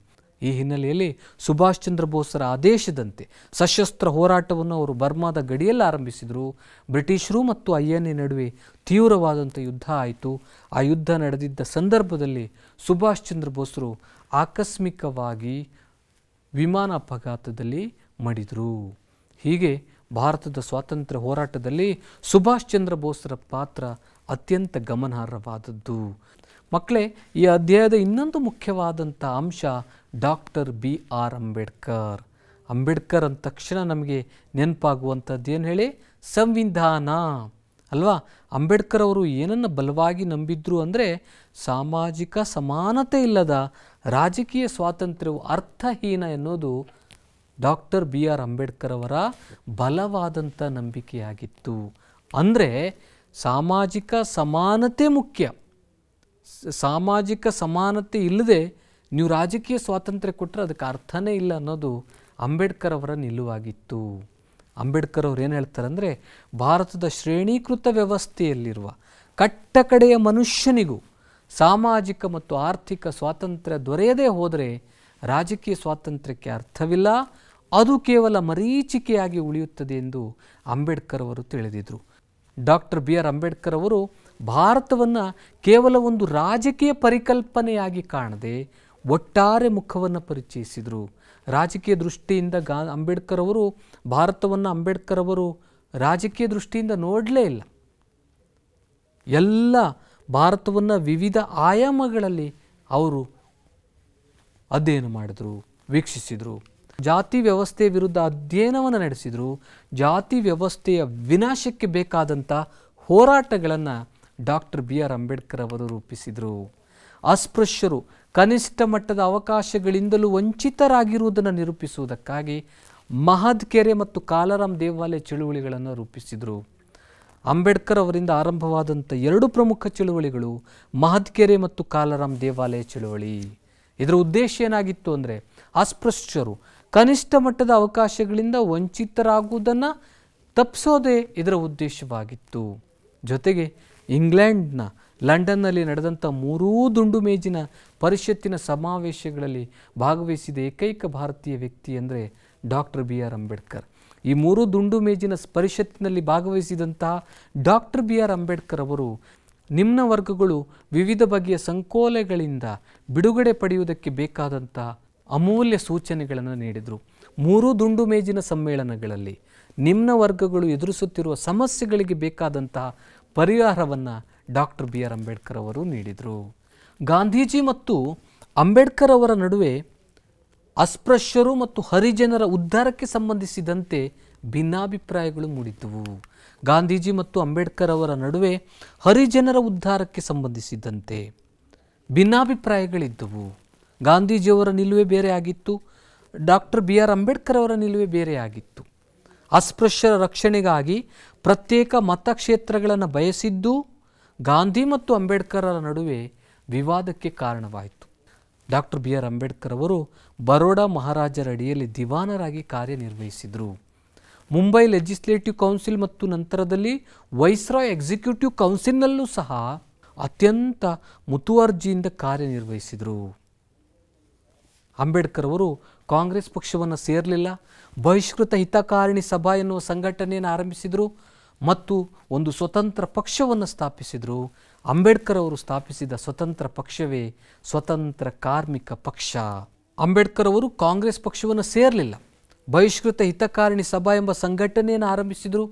ಈ ಹಿನ್ನೆಲೆಯಲ್ಲಿ ಸುಭಾಷ್ ಚಂದ್ರ ಬೋಸ್ರ ಆದೇಶದಂತೆ ಸಶಸ್ತ್ರ ಹೋರಾಟವನ್ನು ಅವರು ಬರ್ಮಾದ ಗಡಿಯಲ್ಲಿ ಆರಂಭಿಸಿದರು ಬ್ರಿಟಿಷರು ಮತ್ತು ಐ ನಡುವೆ ತೀವ್ರವಾದಂಥ ಯುದ್ಧ ಆಯಿತು ಆ ಯುದ್ಧ ನಡೆದಿದ್ದ ಸಂದರ್ಭದಲ್ಲಿ ಸುಭಾಷ್ ಚಂದ್ರ ಬೋಸ್ರು ಆಕಸ್ಮಿಕವಾಗಿ ವಿಮಾನ ಅಪಘಾತದಲ್ಲಿ ಮಡಿದರು ಹೀಗೆ ಭಾರತದ ಸ್ವಾತಂತ್ರ್ಯ ಹೋರಾಟದಲ್ಲಿ ಸುಭಾಷ್ ಚಂದ್ರ ಬೋಸ್ರ ಪಾತ್ರ ಅತ್ಯಂತ ಗಮನಾರ್ಹವಾದದ್ದು ಮಕ್ಕಳೇ ಈ ಅಧ್ಯಾಯದ ಇನ್ನೊಂದು ಮುಖ್ಯವಾದಂಥ ಅಂಶ doctor B R Ambedkar Ambedkar ಅಂದ ತಕ್ಷಣ ನಮಗೆ ನೆನಪಾಗುವಂಥದ್ದು ಏನು ಹೇಳಿ ಸಂವಿಧಾನ ಅಲ್ವಾ ಅಂಬೇಡ್ಕರ್ ಅವರು ಏನನ್ನು ಬಲವಾಗಿ ನಂಬಿದ್ರು ಅಂದರೆ ಸಾಮಾಜಿಕ ಸಮಾನತೆ ಇಲ್ಲದ ರಾಜಕೀಯ ಸ್ವಾತಂತ್ರ್ಯವು ಅರ್ಥಹೀನ ಎನ್ನುವುದು ಡಾಕ್ಟರ್ ಬಿ ಆರ್ ಅಂಬೇಡ್ಕರ್ ಅವರ ಬಲವಾದಂಥ ನಂಬಿಕೆಯಾಗಿತ್ತು ಅಂದರೆ ಸಾಮಾಜಿಕ ಸಮಾನತೆ ಮುಖ್ಯ ಸಾಮಾಜಿಕ ಸಮಾನತೆ ಇಲ್ಲದೆ ನೀವು ರಾಜಕೀಯ ಸ್ವಾತಂತ್ರ್ಯ ಕೊಟ್ಟರೆ ಅದಕ್ಕೆ ಅರ್ಥನೇ ಇಲ್ಲ ಅನ್ನೋದು ಅಂಬೇಡ್ಕರ್ ಅವರ ನಿಲುವಾಗಿತ್ತು ಅಂಬೇಡ್ಕರ್ ಅವ್ರು ಏನು ಹೇಳ್ತಾರೆ ಅಂದರೆ ಭಾರತದ ಶ್ರೇಣೀಕೃತ ವ್ಯವಸ್ಥೆಯಲ್ಲಿರುವ ಕಟ್ಟಕಡೆಯ ಮನುಷ್ಯನಿಗೂ ಸಾಮಾಜಿಕ ಮತ್ತು ಆರ್ಥಿಕ ಸ್ವಾತಂತ್ರ್ಯ ದೊರೆಯದೇ ಹೋದರೆ ರಾಜಕೀಯ ಸ್ವಾತಂತ್ರ್ಯಕ್ಕೆ ಅರ್ಥವಿಲ್ಲ ಅದು ಕೇವಲ ಮರೀಚಿಕೆಯಾಗಿ ಉಳಿಯುತ್ತದೆ ಎಂದು ಅಂಬೇಡ್ಕರ್ ಅವರು ತಿಳಿದಿದ್ದರು ಡಾಕ್ಟರ್ ಬಿ ಆರ್ ಅಂಬೇಡ್ಕರ್ ಅವರು ಭಾರತವನ್ನು ಕೇವಲ ಒಂದು ರಾಜಕೀಯ ಪರಿಕಲ್ಪನೆಯಾಗಿ ಕಾಣದೆ ಒಟ್ಟಾರೆ ಮುಖವನ್ನು ಪರಿಚಯಿಸಿದರು ರಾಜಕೀಯ ದೃಷ್ಟಿಯಿಂದ ಗಾ ಅಂಬೇಡ್ಕರ್ ಅವರು ಭಾರತವನ್ನು ಅಂಬೇಡ್ಕರ್ ಅವರು ರಾಜಕೀಯ ದೃಷ್ಟಿಯಿಂದ ನೋಡಲೇ ಇಲ್ಲ ಎಲ್ಲ ಭಾರತವನ್ನು ವಿವಿಧ ಆಯಾಮಗಳಲ್ಲಿ ಅವರು ಅಧ್ಯಯನ ಮಾಡಿದರು ವೀಕ್ಷಿಸಿದರು ಜಾತಿ ವ್ಯವಸ್ಥೆಯ ವಿರುದ್ಧ ಅಧ್ಯಯನವನ್ನು ನಡೆಸಿದರು ಜಾತಿ ವ್ಯವಸ್ಥೆಯ ವಿನಾಶಕ್ಕೆ ಬೇಕಾದಂಥ ಹೋರಾಟಗಳನ್ನು ಡಾಕ್ಟರ್ ಬಿ ಆರ್ ಅಂಬೇಡ್ಕರ್ ಅವರು ರೂಪಿಸಿದರು ಅಸ್ಪೃಶ್ಯರು ಕನಿಷ್ಠ ಮಟ್ಟದ ಅವಕಾಶಗಳಿಂದಲೂ ವಂಚಿತರಾಗಿರುವುದನ್ನು ನಿರೂಪಿಸುವುದಕ್ಕಾಗಿ ಮಹದ್ ಕೆರೆ ಮತ್ತು ಕಾಲರಾಮ್ ದೇವಾಲಯ ಚಳುವಳಿಗಳನ್ನು ರೂಪಿಸಿದರು ಅಂಬೇಡ್ಕರ್ ಅವರಿಂದ ಆರಂಭವಾದಂಥ ಎರಡು ಪ್ರಮುಖ ಚಳುವಳಿಗಳು ಮಹದ್ ಕೆರೆ ಮತ್ತು ಕಾಲಾರಾಮ್ ದೇವಾಲಯ ಚಳುವಳಿ ಇದರ ಉದ್ದೇಶ ಏನಾಗಿತ್ತು ಅಂದರೆ ಅಸ್ಪೃಶ್ಯರು ಕನಿಷ್ಠ ಮಟ್ಟದ ಅವಕಾಶಗಳಿಂದ ವಂಚಿತರಾಗುವುದನ್ನು ತಪ್ಪಿಸೋದೇ ಇದರ ಉದ್ದೇಶವಾಗಿತ್ತು ಜೊತೆಗೆ ಇಂಗ್ಲೆಂಡ್ನ ಲಂಡನ್ನಲ್ಲಿ ನಡೆದಂಥ ಮೂರೂ ದುಂಡು ಮೇಜಿನ ಪರಿಷತ್ತಿನ ಸಮಾವೇಶಗಳಲ್ಲಿ ಭಾಗವಹಿಸಿದ ಏಕೈಕ ಭಾರತೀಯ ವ್ಯಕ್ತಿ ಅಂದರೆ ಡಾಕ್ಟರ್ ಬಿ ಆರ್ ಅಂಬೇಡ್ಕರ್ ಈ ಮೂರು ದುಂಡು ಮೇಜಿನ ಪರಿಷತ್ತಿನಲ್ಲಿ ಭಾಗವಹಿಸಿದಂತಹ ಡಾಕ್ಟರ್ ಬಿ ಆರ್ ಅಂಬೇಡ್ಕರ್ ಅವರು ನಿಮ್ನ ವರ್ಗಗಳು ವಿವಿಧ ಬಗೆಯ ಸಂಕೋಲೆಗಳಿಂದ ಬಿಡುಗಡೆ ಪಡೆಯುವುದಕ್ಕೆ ಬೇಕಾದಂಥ ಅಮೂಲ್ಯ ಸೂಚನೆಗಳನ್ನು ನೀಡಿದರು ಮೂರು ದುಂಡು ಮೇಜಿನ ಸಮ್ಮೇಳನಗಳಲ್ಲಿ ನಿಮ್ನ ವರ್ಗಗಳು ಎದುರಿಸುತ್ತಿರುವ ಸಮಸ್ಯೆಗಳಿಗೆ ಬೇಕಾದಂತಹ ಪರಿಹಾರವನ್ನು ಡಾಕ್ಟರ್ ಬಿ ಆರ್ ಅಂಬೇಡ್ಕರ್ ಅವರು ನೀಡಿದರು ಗಾಂಧೀಜಿ ಮತ್ತು ಅಂಬೇಡ್ಕರ್ ಅವರ ನಡುವೆ ಅಸ್ಪೃಶ್ಯರು ಮತ್ತು ಹರಿಜನರ ಉದ್ಧಾರಕ್ಕೆ ಸಂಬಂಧಿಸಿದಂತೆ ಭಿನ್ನಾಭಿಪ್ರಾಯಗಳು ಮೂಡಿದ್ದವು ಗಾಂಧೀಜಿ ಮತ್ತು ಅಂಬೇಡ್ಕರ್ ಅವರ ನಡುವೆ ಹರಿಜನರ ಉದ್ಧಾರಕ್ಕೆ ಸಂಬಂಧಿಸಿದಂತೆ ಭಿನ್ನಾಭಿಪ್ರಾಯಗಳಿದ್ದವು ಗಾಂಧೀಜಿಯವರ ನಿಲುವೆ ಬೇರೆ ಆಗಿತ್ತು ಡಾಕ್ಟರ್ ಬಿ ಆರ್ ಅಂಬೇಡ್ಕರ್ ಅವರ ನಿಲುವೆ ಬೇರೆ ಆಗಿತ್ತು ಅಸ್ಪೃಶ್ಯರ ರಕ್ಷಣೆಗಾಗಿ ಪ್ರತ್ಯೇಕ ಮತಕ್ಷೇತ್ರಗಳನ್ನು ಬಯಸಿದ್ದು ಗಾಂಧಿ ಮತ್ತು ಅಂಬೇಡ್ಕರರ ನಡುವೆ ವಿವಾದಕ್ಕೆ ಕಾರಣವಾಯಿತು ಡಾಕ್ಟರ್ ಬಿ ಆರ್ ಅಂಬೇಡ್ಕರ್ ಅವರು ಬರೋಡಾ ಮಹಾರಾಜರ ಅಡಿಯಲ್ಲಿ ದಿವಾನರಾಗಿ ಕಾರ್ಯನಿರ್ವಹಿಸಿದರು ಮುಂಬೈ ಲೆಜಿಸ್ಲೇಟಿವ್ ಕೌನ್ಸಿಲ್ ಮತ್ತು ನಂತರದಲ್ಲಿ ವೈಸ್ರಾಯ್ ಎಕ್ಸಿಕ್ಯೂಟಿವ್ ಕೌನ್ಸಿಲ್ನಲ್ಲೂ ಸಹ ಅತ್ಯಂತ ಮುತುವರ್ಜಿಯಿಂದ ಕಾರ್ಯನಿರ್ವಹಿಸಿದರು ಅಂಬೇಡ್ಕರ್ ಅವರು ಕಾಂಗ್ರೆಸ್ ಪಕ್ಷವನ್ನು ಸೇರಲಿಲ್ಲ ಬಹಿಷ್ಕೃತ ಹಿತಕಾರಣಿ ಸಭಾ ಎನ್ನುವ ಸಂಘಟನೆಯನ್ನು ಆರಂಭಿಸಿದರು ಮತ್ತು ಒಂದು ಸ್ವತಂತ್ರ ಪಕ್ಷವನ್ನು ಸ್ಥಾಪಿಸಿದರು ಅಂಬೇಡ್ಕರ್ ಅವರು ಸ್ಥಾಪಿಸಿದ ಸ್ವತಂತ್ರ ಪಕ್ಷವೇ ಸ್ವತಂತ್ರ ಕಾರ್ಮಿಕ ಪಕ್ಷ ಅಂಬೇಡ್ಕರ್ ಅವರು ಕಾಂಗ್ರೆಸ್ ಪಕ್ಷವನ್ನು ಸೇರಲಿಲ್ಲ ಬಹಿಷ್ಕೃತ ಹಿತಕಾರಣಿ ಸಭಾ ಎಂಬ ಸಂಘಟನೆಯನ್ನು ಆರಂಭಿಸಿದರು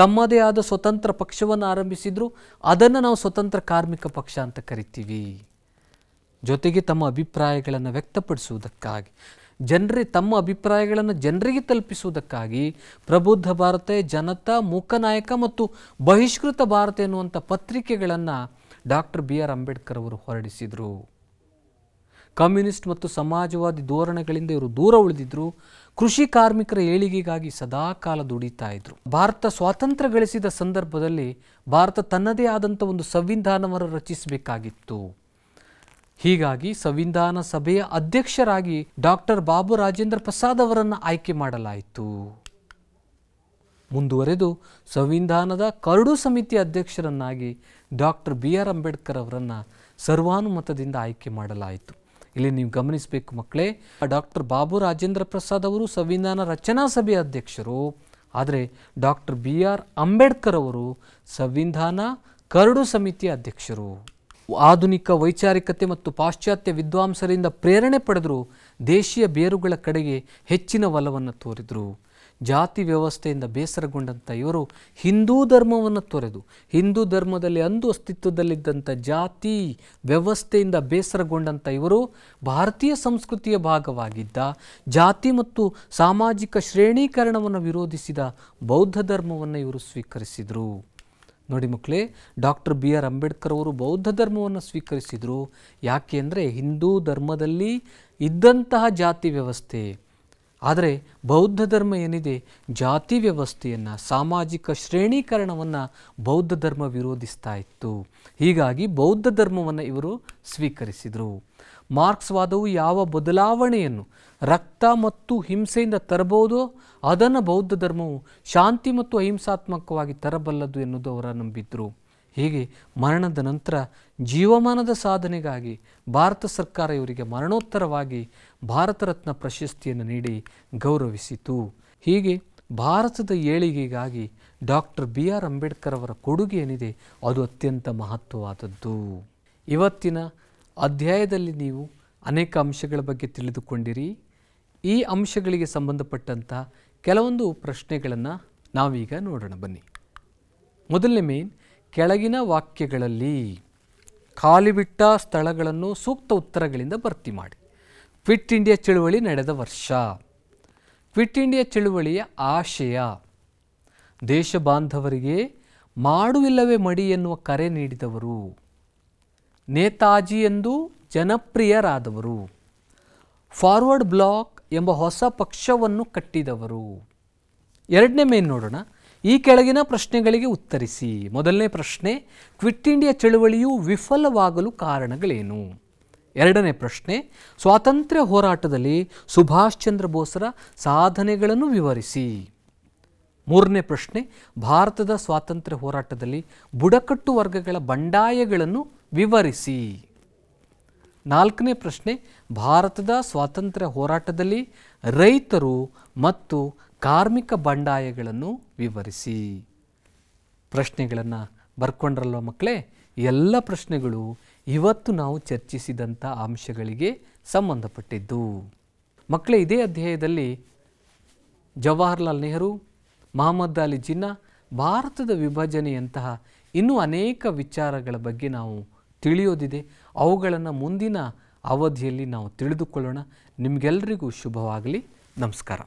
ತಮ್ಮದೇ ಆದ ಸ್ವತಂತ್ರ ಪಕ್ಷವನ್ನು ಆರಂಭಿಸಿದರು ಅದನ್ನು ನಾವು ಸ್ವತಂತ್ರ ಕಾರ್ಮಿಕ ಪಕ್ಷ ಅಂತ ಕರಿತೀವಿ ಜೊತೆಗೆ ತಮ್ಮ ಅಭಿಪ್ರಾಯಗಳನ್ನು ವ್ಯಕ್ತಪಡಿಸುವುದಕ್ಕಾಗಿ ಜನರಿಗೆ ತಮ್ಮ ಅಭಿಪ್ರಾಯಗಳನ್ನು ಜನರಿಗೆ ತಲುಪಿಸುವುದಕ್ಕಾಗಿ ಪ್ರಬುದ್ಧ ಭಾರತ ಜನತಾ ಮೂಕನಾಯಕ ಮತ್ತು ಬಹಿಷ್ಕೃತ ಭಾರತ ಎನ್ನುವಂಥ ಪತ್ರಿಕೆಗಳನ್ನು ಡಾಕ್ಟರ್ ಬಿ ಆರ್ ಅಂಬೇಡ್ಕರ್ ಅವರು ಹೊರಡಿಸಿದರು ಕಮ್ಯುನಿಸ್ಟ್ ಮತ್ತು ಸಮಾಜವಾದಿ ಧೋರಣೆಗಳಿಂದ ಇವರು ದೂರ ಉಳಿದಿದ್ದರು ಕೃಷಿ ಕಾರ್ಮಿಕರ ಏಳಿಗೆಗಾಗಿ ಸದಾಕಾಲ ದುಡಿತಾ ಇದ್ರು ಭಾರತ ಸ್ವಾತಂತ್ರ್ಯ ಗಳಿಸಿದ ಸಂದರ್ಭದಲ್ಲಿ ಭಾರತ ತನ್ನದೇ ಆದಂಥ ಒಂದು ಸಂವಿಧಾನವನ್ನು ರಚಿಸಬೇಕಾಗಿತ್ತು ಹೀಗಾಗಿ ಸಂವಿಧಾನ ಸಭೆಯ ಅಧ್ಯಕ್ಷರಾಗಿ ಡಾಕ್ಟರ್ ಬಾಬು ರಾಜೇಂದ್ರ ಪ್ರಸಾದ್ ಅವರನ್ನು ಆಯ್ಕೆ ಮಾಡಲಾಯಿತು ಮುಂದುವರೆದು ಸಂವಿಧಾನದ ಕರಡು ಸಮಿತಿ ಅಧ್ಯಕ್ಷರನ್ನಾಗಿ ಡಾಕ್ಟರ್ ಬಿ ಆರ್ ಅಂಬೇಡ್ಕರ್ ಅವರನ್ನು ಸರ್ವಾನುಮತದಿಂದ ಆಯ್ಕೆ ಮಾಡಲಾಯಿತು ಇಲ್ಲಿ ನೀವು ಗಮನಿಸಬೇಕು ಮಕ್ಕಳೇ ಡಾಕ್ಟರ್ ಬಾಬು ರಾಜೇಂದ್ರ ಪ್ರಸಾದ್ ಅವರು ಸಂವಿಧಾನ ರಚನಾ ಸಭೆಯ ಅಧ್ಯಕ್ಷರು ಆದರೆ ಡಾಕ್ಟರ್ ಬಿ ಆರ್ ಅಂಬೇಡ್ಕರ್ ಅವರು ಸಂವಿಧಾನ ಕರಡು ಸಮಿತಿ ಅಧ್ಯಕ್ಷರು ಆಧುನಿಕ ವೈಚಾರಿಕತೆ ಮತ್ತು ಪಾಶ್ಚಾತ್ಯ ವಿದ್ವಾಂಸರಿಂದ ಪ್ರೇರಣೆ ಪಡೆದರೂ ದೇಶೀಯ ಬೇರುಗಳ ಕಡೆಗೆ ಹೆಚ್ಚಿನ ಒಲವನ್ನು ತೋರಿದರು ಜಾತಿ ವ್ಯವಸ್ಥೆಯಿಂದ ಬೇಸರಗೊಂಡಂಥ ಇವರು ಹಿಂದೂ ಧರ್ಮವನ್ನು ತೊರೆದು ಹಿಂದೂ ಧರ್ಮದಲ್ಲಿ ಅಂದು ಅಸ್ತಿತ್ವದಲ್ಲಿದ್ದಂಥ ಜಾತಿ ವ್ಯವಸ್ಥೆಯಿಂದ ಬೇಸರಗೊಂಡಂಥ ಇವರು ಭಾರತೀಯ ಸಂಸ್ಕೃತಿಯ ಭಾಗವಾಗಿದ್ದ ಜಾತಿ ಮತ್ತು ಸಾಮಾಜಿಕ ಶ್ರೇಣೀಕರಣವನ್ನು ವಿರೋಧಿಸಿದ ಬೌದ್ಧ ಧರ್ಮವನ್ನು ಇವರು ಸ್ವೀಕರಿಸಿದರು ನೋಡಿ ಮಕ್ಕಳೇ ಡಾಕ್ಟರ್ ಬಿ ಆರ್ ಅಂಬೇಡ್ಕರ್ ಅವರು ಬೌದ್ಧ ಧರ್ಮವನ್ನು ಸ್ವೀಕರಿಸಿದರು ಯಾಕೆ ಅಂದರೆ ಹಿಂದೂ ಧರ್ಮದಲ್ಲಿ ಇದ್ದಂತಹ ಜಾತಿ ವ್ಯವಸ್ಥೆ ಆದರೆ ಬೌದ್ಧ ಧರ್ಮ ಏನಿದೆ ಜಾತಿ ವ್ಯವಸ್ಥೆಯನ್ನು ಸಾಮಾಜಿಕ ಶ್ರೇಣೀಕರಣವನ್ನು ಬೌದ್ಧ ಧರ್ಮ ವಿರೋಧಿಸ್ತಾ ಇತ್ತು ಹೀಗಾಗಿ ಬೌದ್ಧ ಧರ್ಮವನ್ನು ಇವರು ಸ್ವೀಕರಿಸಿದರು ಮಾರ್ಕ್ಸ್ವಾದವು ಯಾವ ಬದಲಾವಣೆಯನ್ನು ರಕ್ತ ಮತ್ತು ಹಿಂಸೆಯಿಂದ ತರಬಹುದು ಅದನ್ನು ಬೌದ್ಧ ಧರ್ಮವು ಶಾಂತಿ ಮತ್ತು ಅಹಿಂಸಾತ್ಮಕವಾಗಿ ತರಬಲ್ಲದು ಎನ್ನುವುದು ಅವರ ನಂಬಿದ್ದರು ಹೀಗೆ ಮರಣದ ನಂತರ ಜೀವಮಾನದ ಸಾಧನೆಗಾಗಿ ಭಾರತ ಸರ್ಕಾರ ಇವರಿಗೆ ಮರಣೋತ್ತರವಾಗಿ ಭಾರತ ರತ್ನ ಪ್ರಶಸ್ತಿಯನ್ನು ನೀಡಿ ಗೌರವಿಸಿತು ಹೀಗೆ ಭಾರತದ ಏಳಿಗೆಗಾಗಿ ಡಾಕ್ಟರ್ ಬಿ ಆರ್ ಅಂಬೇಡ್ಕರ್ ಅವರ ಕೊಡುಗೆ ಏನಿದೆ ಅದು ಅತ್ಯಂತ ಮಹತ್ವವಾದದ್ದು ಇವತ್ತಿನ ಅಧ್ಯಾಯದಲ್ಲಿ ನೀವು ಅನೇಕ ಅಂಶಗಳ ಬಗ್ಗೆ ತಿಳಿದುಕೊಂಡಿರಿ ಈ ಅಂಶಗಳಿಗೆ ಸಂಬಂಧಪಟ್ಟಂಥ ಕೆಲವೊಂದು ಪ್ರಶ್ನೆಗಳನ್ನು ನಾವೀಗ ನೋಡೋಣ ಬನ್ನಿ ಮೊದಲನೇ ಮೇನ್ ಕೆಳಗಿನ ವಾಕ್ಯಗಳಲ್ಲಿ ಖಾಲಿ ಬಿಟ್ಟ ಸ್ಥಳಗಳನ್ನು ಸೂಕ್ತ ಉತ್ತರಗಳಿಂದ ಭರ್ತಿ ಮಾಡಿ ಕ್ವಿಟ್ ಇಂಡಿಯಾ ಚಳುವಳಿ ನಡೆದ ವರ್ಷ ಕ್ವಿಟ್ ಇಂಡಿಯಾ ಚಳುವಳಿಯ ಆಶಯ ದೇಶ ಬಾಂಧವರಿಗೆ ಮಾಡುವಿಲ್ಲವೇ ಮಡಿ ಎನ್ನುವ ಕರೆ ನೀಡಿದವರು ನೇತಾಜಿ ಎಂದು ಜನಪ್ರಿಯರಾದವರು ಫಾರ್ವರ್ಡ್ ಬ್ಲಾಕ್ ಎಂಬ ಹೊಸ ಪಕ್ಷವನ್ನು ಕಟ್ಟಿದವರು ಎರಡನೇ ಮೇನ್ ನೋಡೋಣ ಈ ಕೆಳಗಿನ ಪ್ರಶ್ನೆಗಳಿಗೆ ಉತ್ತರಿಸಿ ಮೊದಲನೇ ಪ್ರಶ್ನೆ ಕ್ವಿಟ್ ಇಂಡಿಯಾ ಚಳುವಳಿಯು ವಿಫಲವಾಗಲು ಕಾರಣಗಳೇನು ಎರಡನೇ ಪ್ರಶ್ನೆ ಸ್ವಾತಂತ್ರ್ಯ ಹೋರಾಟದಲ್ಲಿ ಸುಭಾಷ್ ಚಂದ್ರ ಬೋಸರ ಸಾಧನೆಗಳನ್ನು ವಿವರಿಸಿ ಮೂರನೇ ಪ್ರಶ್ನೆ ಭಾರತದ ಸ್ವಾತಂತ್ರ್ಯ ಹೋರಾಟದಲ್ಲಿ ಬುಡಕಟ್ಟು ವರ್ಗಗಳ ಬಂಡಾಯಗಳನ್ನು ವಿವರಿಸಿ ನಾಲ್ಕನೇ ಪ್ರಶ್ನೆ ಭಾರತದ ಸ್ವಾತಂತ್ರ್ಯ ಹೋರಾಟದಲ್ಲಿ ರೈತರು ಮತ್ತು ಕಾರ್ಮಿಕ ಬಂಡಾಯಗಳನ್ನು ವಿವರಿಸಿ ಪ್ರಶ್ನೆಗಳನ್ನು ಬರ್ಕೊಂಡ್ರಲ್ವ ಮಕ್ಕಳೇ ಎಲ್ಲ ಪ್ರಶ್ನೆಗಳು ಇವತ್ತು ನಾವು ಚರ್ಚಿಸಿದಂಥ ಅಂಶಗಳಿಗೆ ಸಂಬಂಧಪಟ್ಟಿದ್ದು ಮಕ್ಕಳೇ ಇದೇ ಅಧ್ಯಾಯದಲ್ಲಿ ಜವಾಹರ್ಲಾಲ್ ನೆಹರು ಮಹಮ್ಮದ್ ಅಲಿ ಜಿನ್ನಾ ಭಾರತದ ವಿಭಜನೆಯಂತಹ ಇನ್ನೂ ಅನೇಕ ವಿಚಾರಗಳ ಬಗ್ಗೆ ನಾವು ತಿಳಿಯೋದಿದೆ ಅವುಗಳನ್ನು ಮುಂದಿನ ಅವಧಿಯಲ್ಲಿ ನಾವು ತಿಳಿದುಕೊಳ್ಳೋಣ ನಿಮಗೆಲ್ಲರಿಗೂ ಶುಭವಾಗಲಿ ನಮಸ್ಕಾರ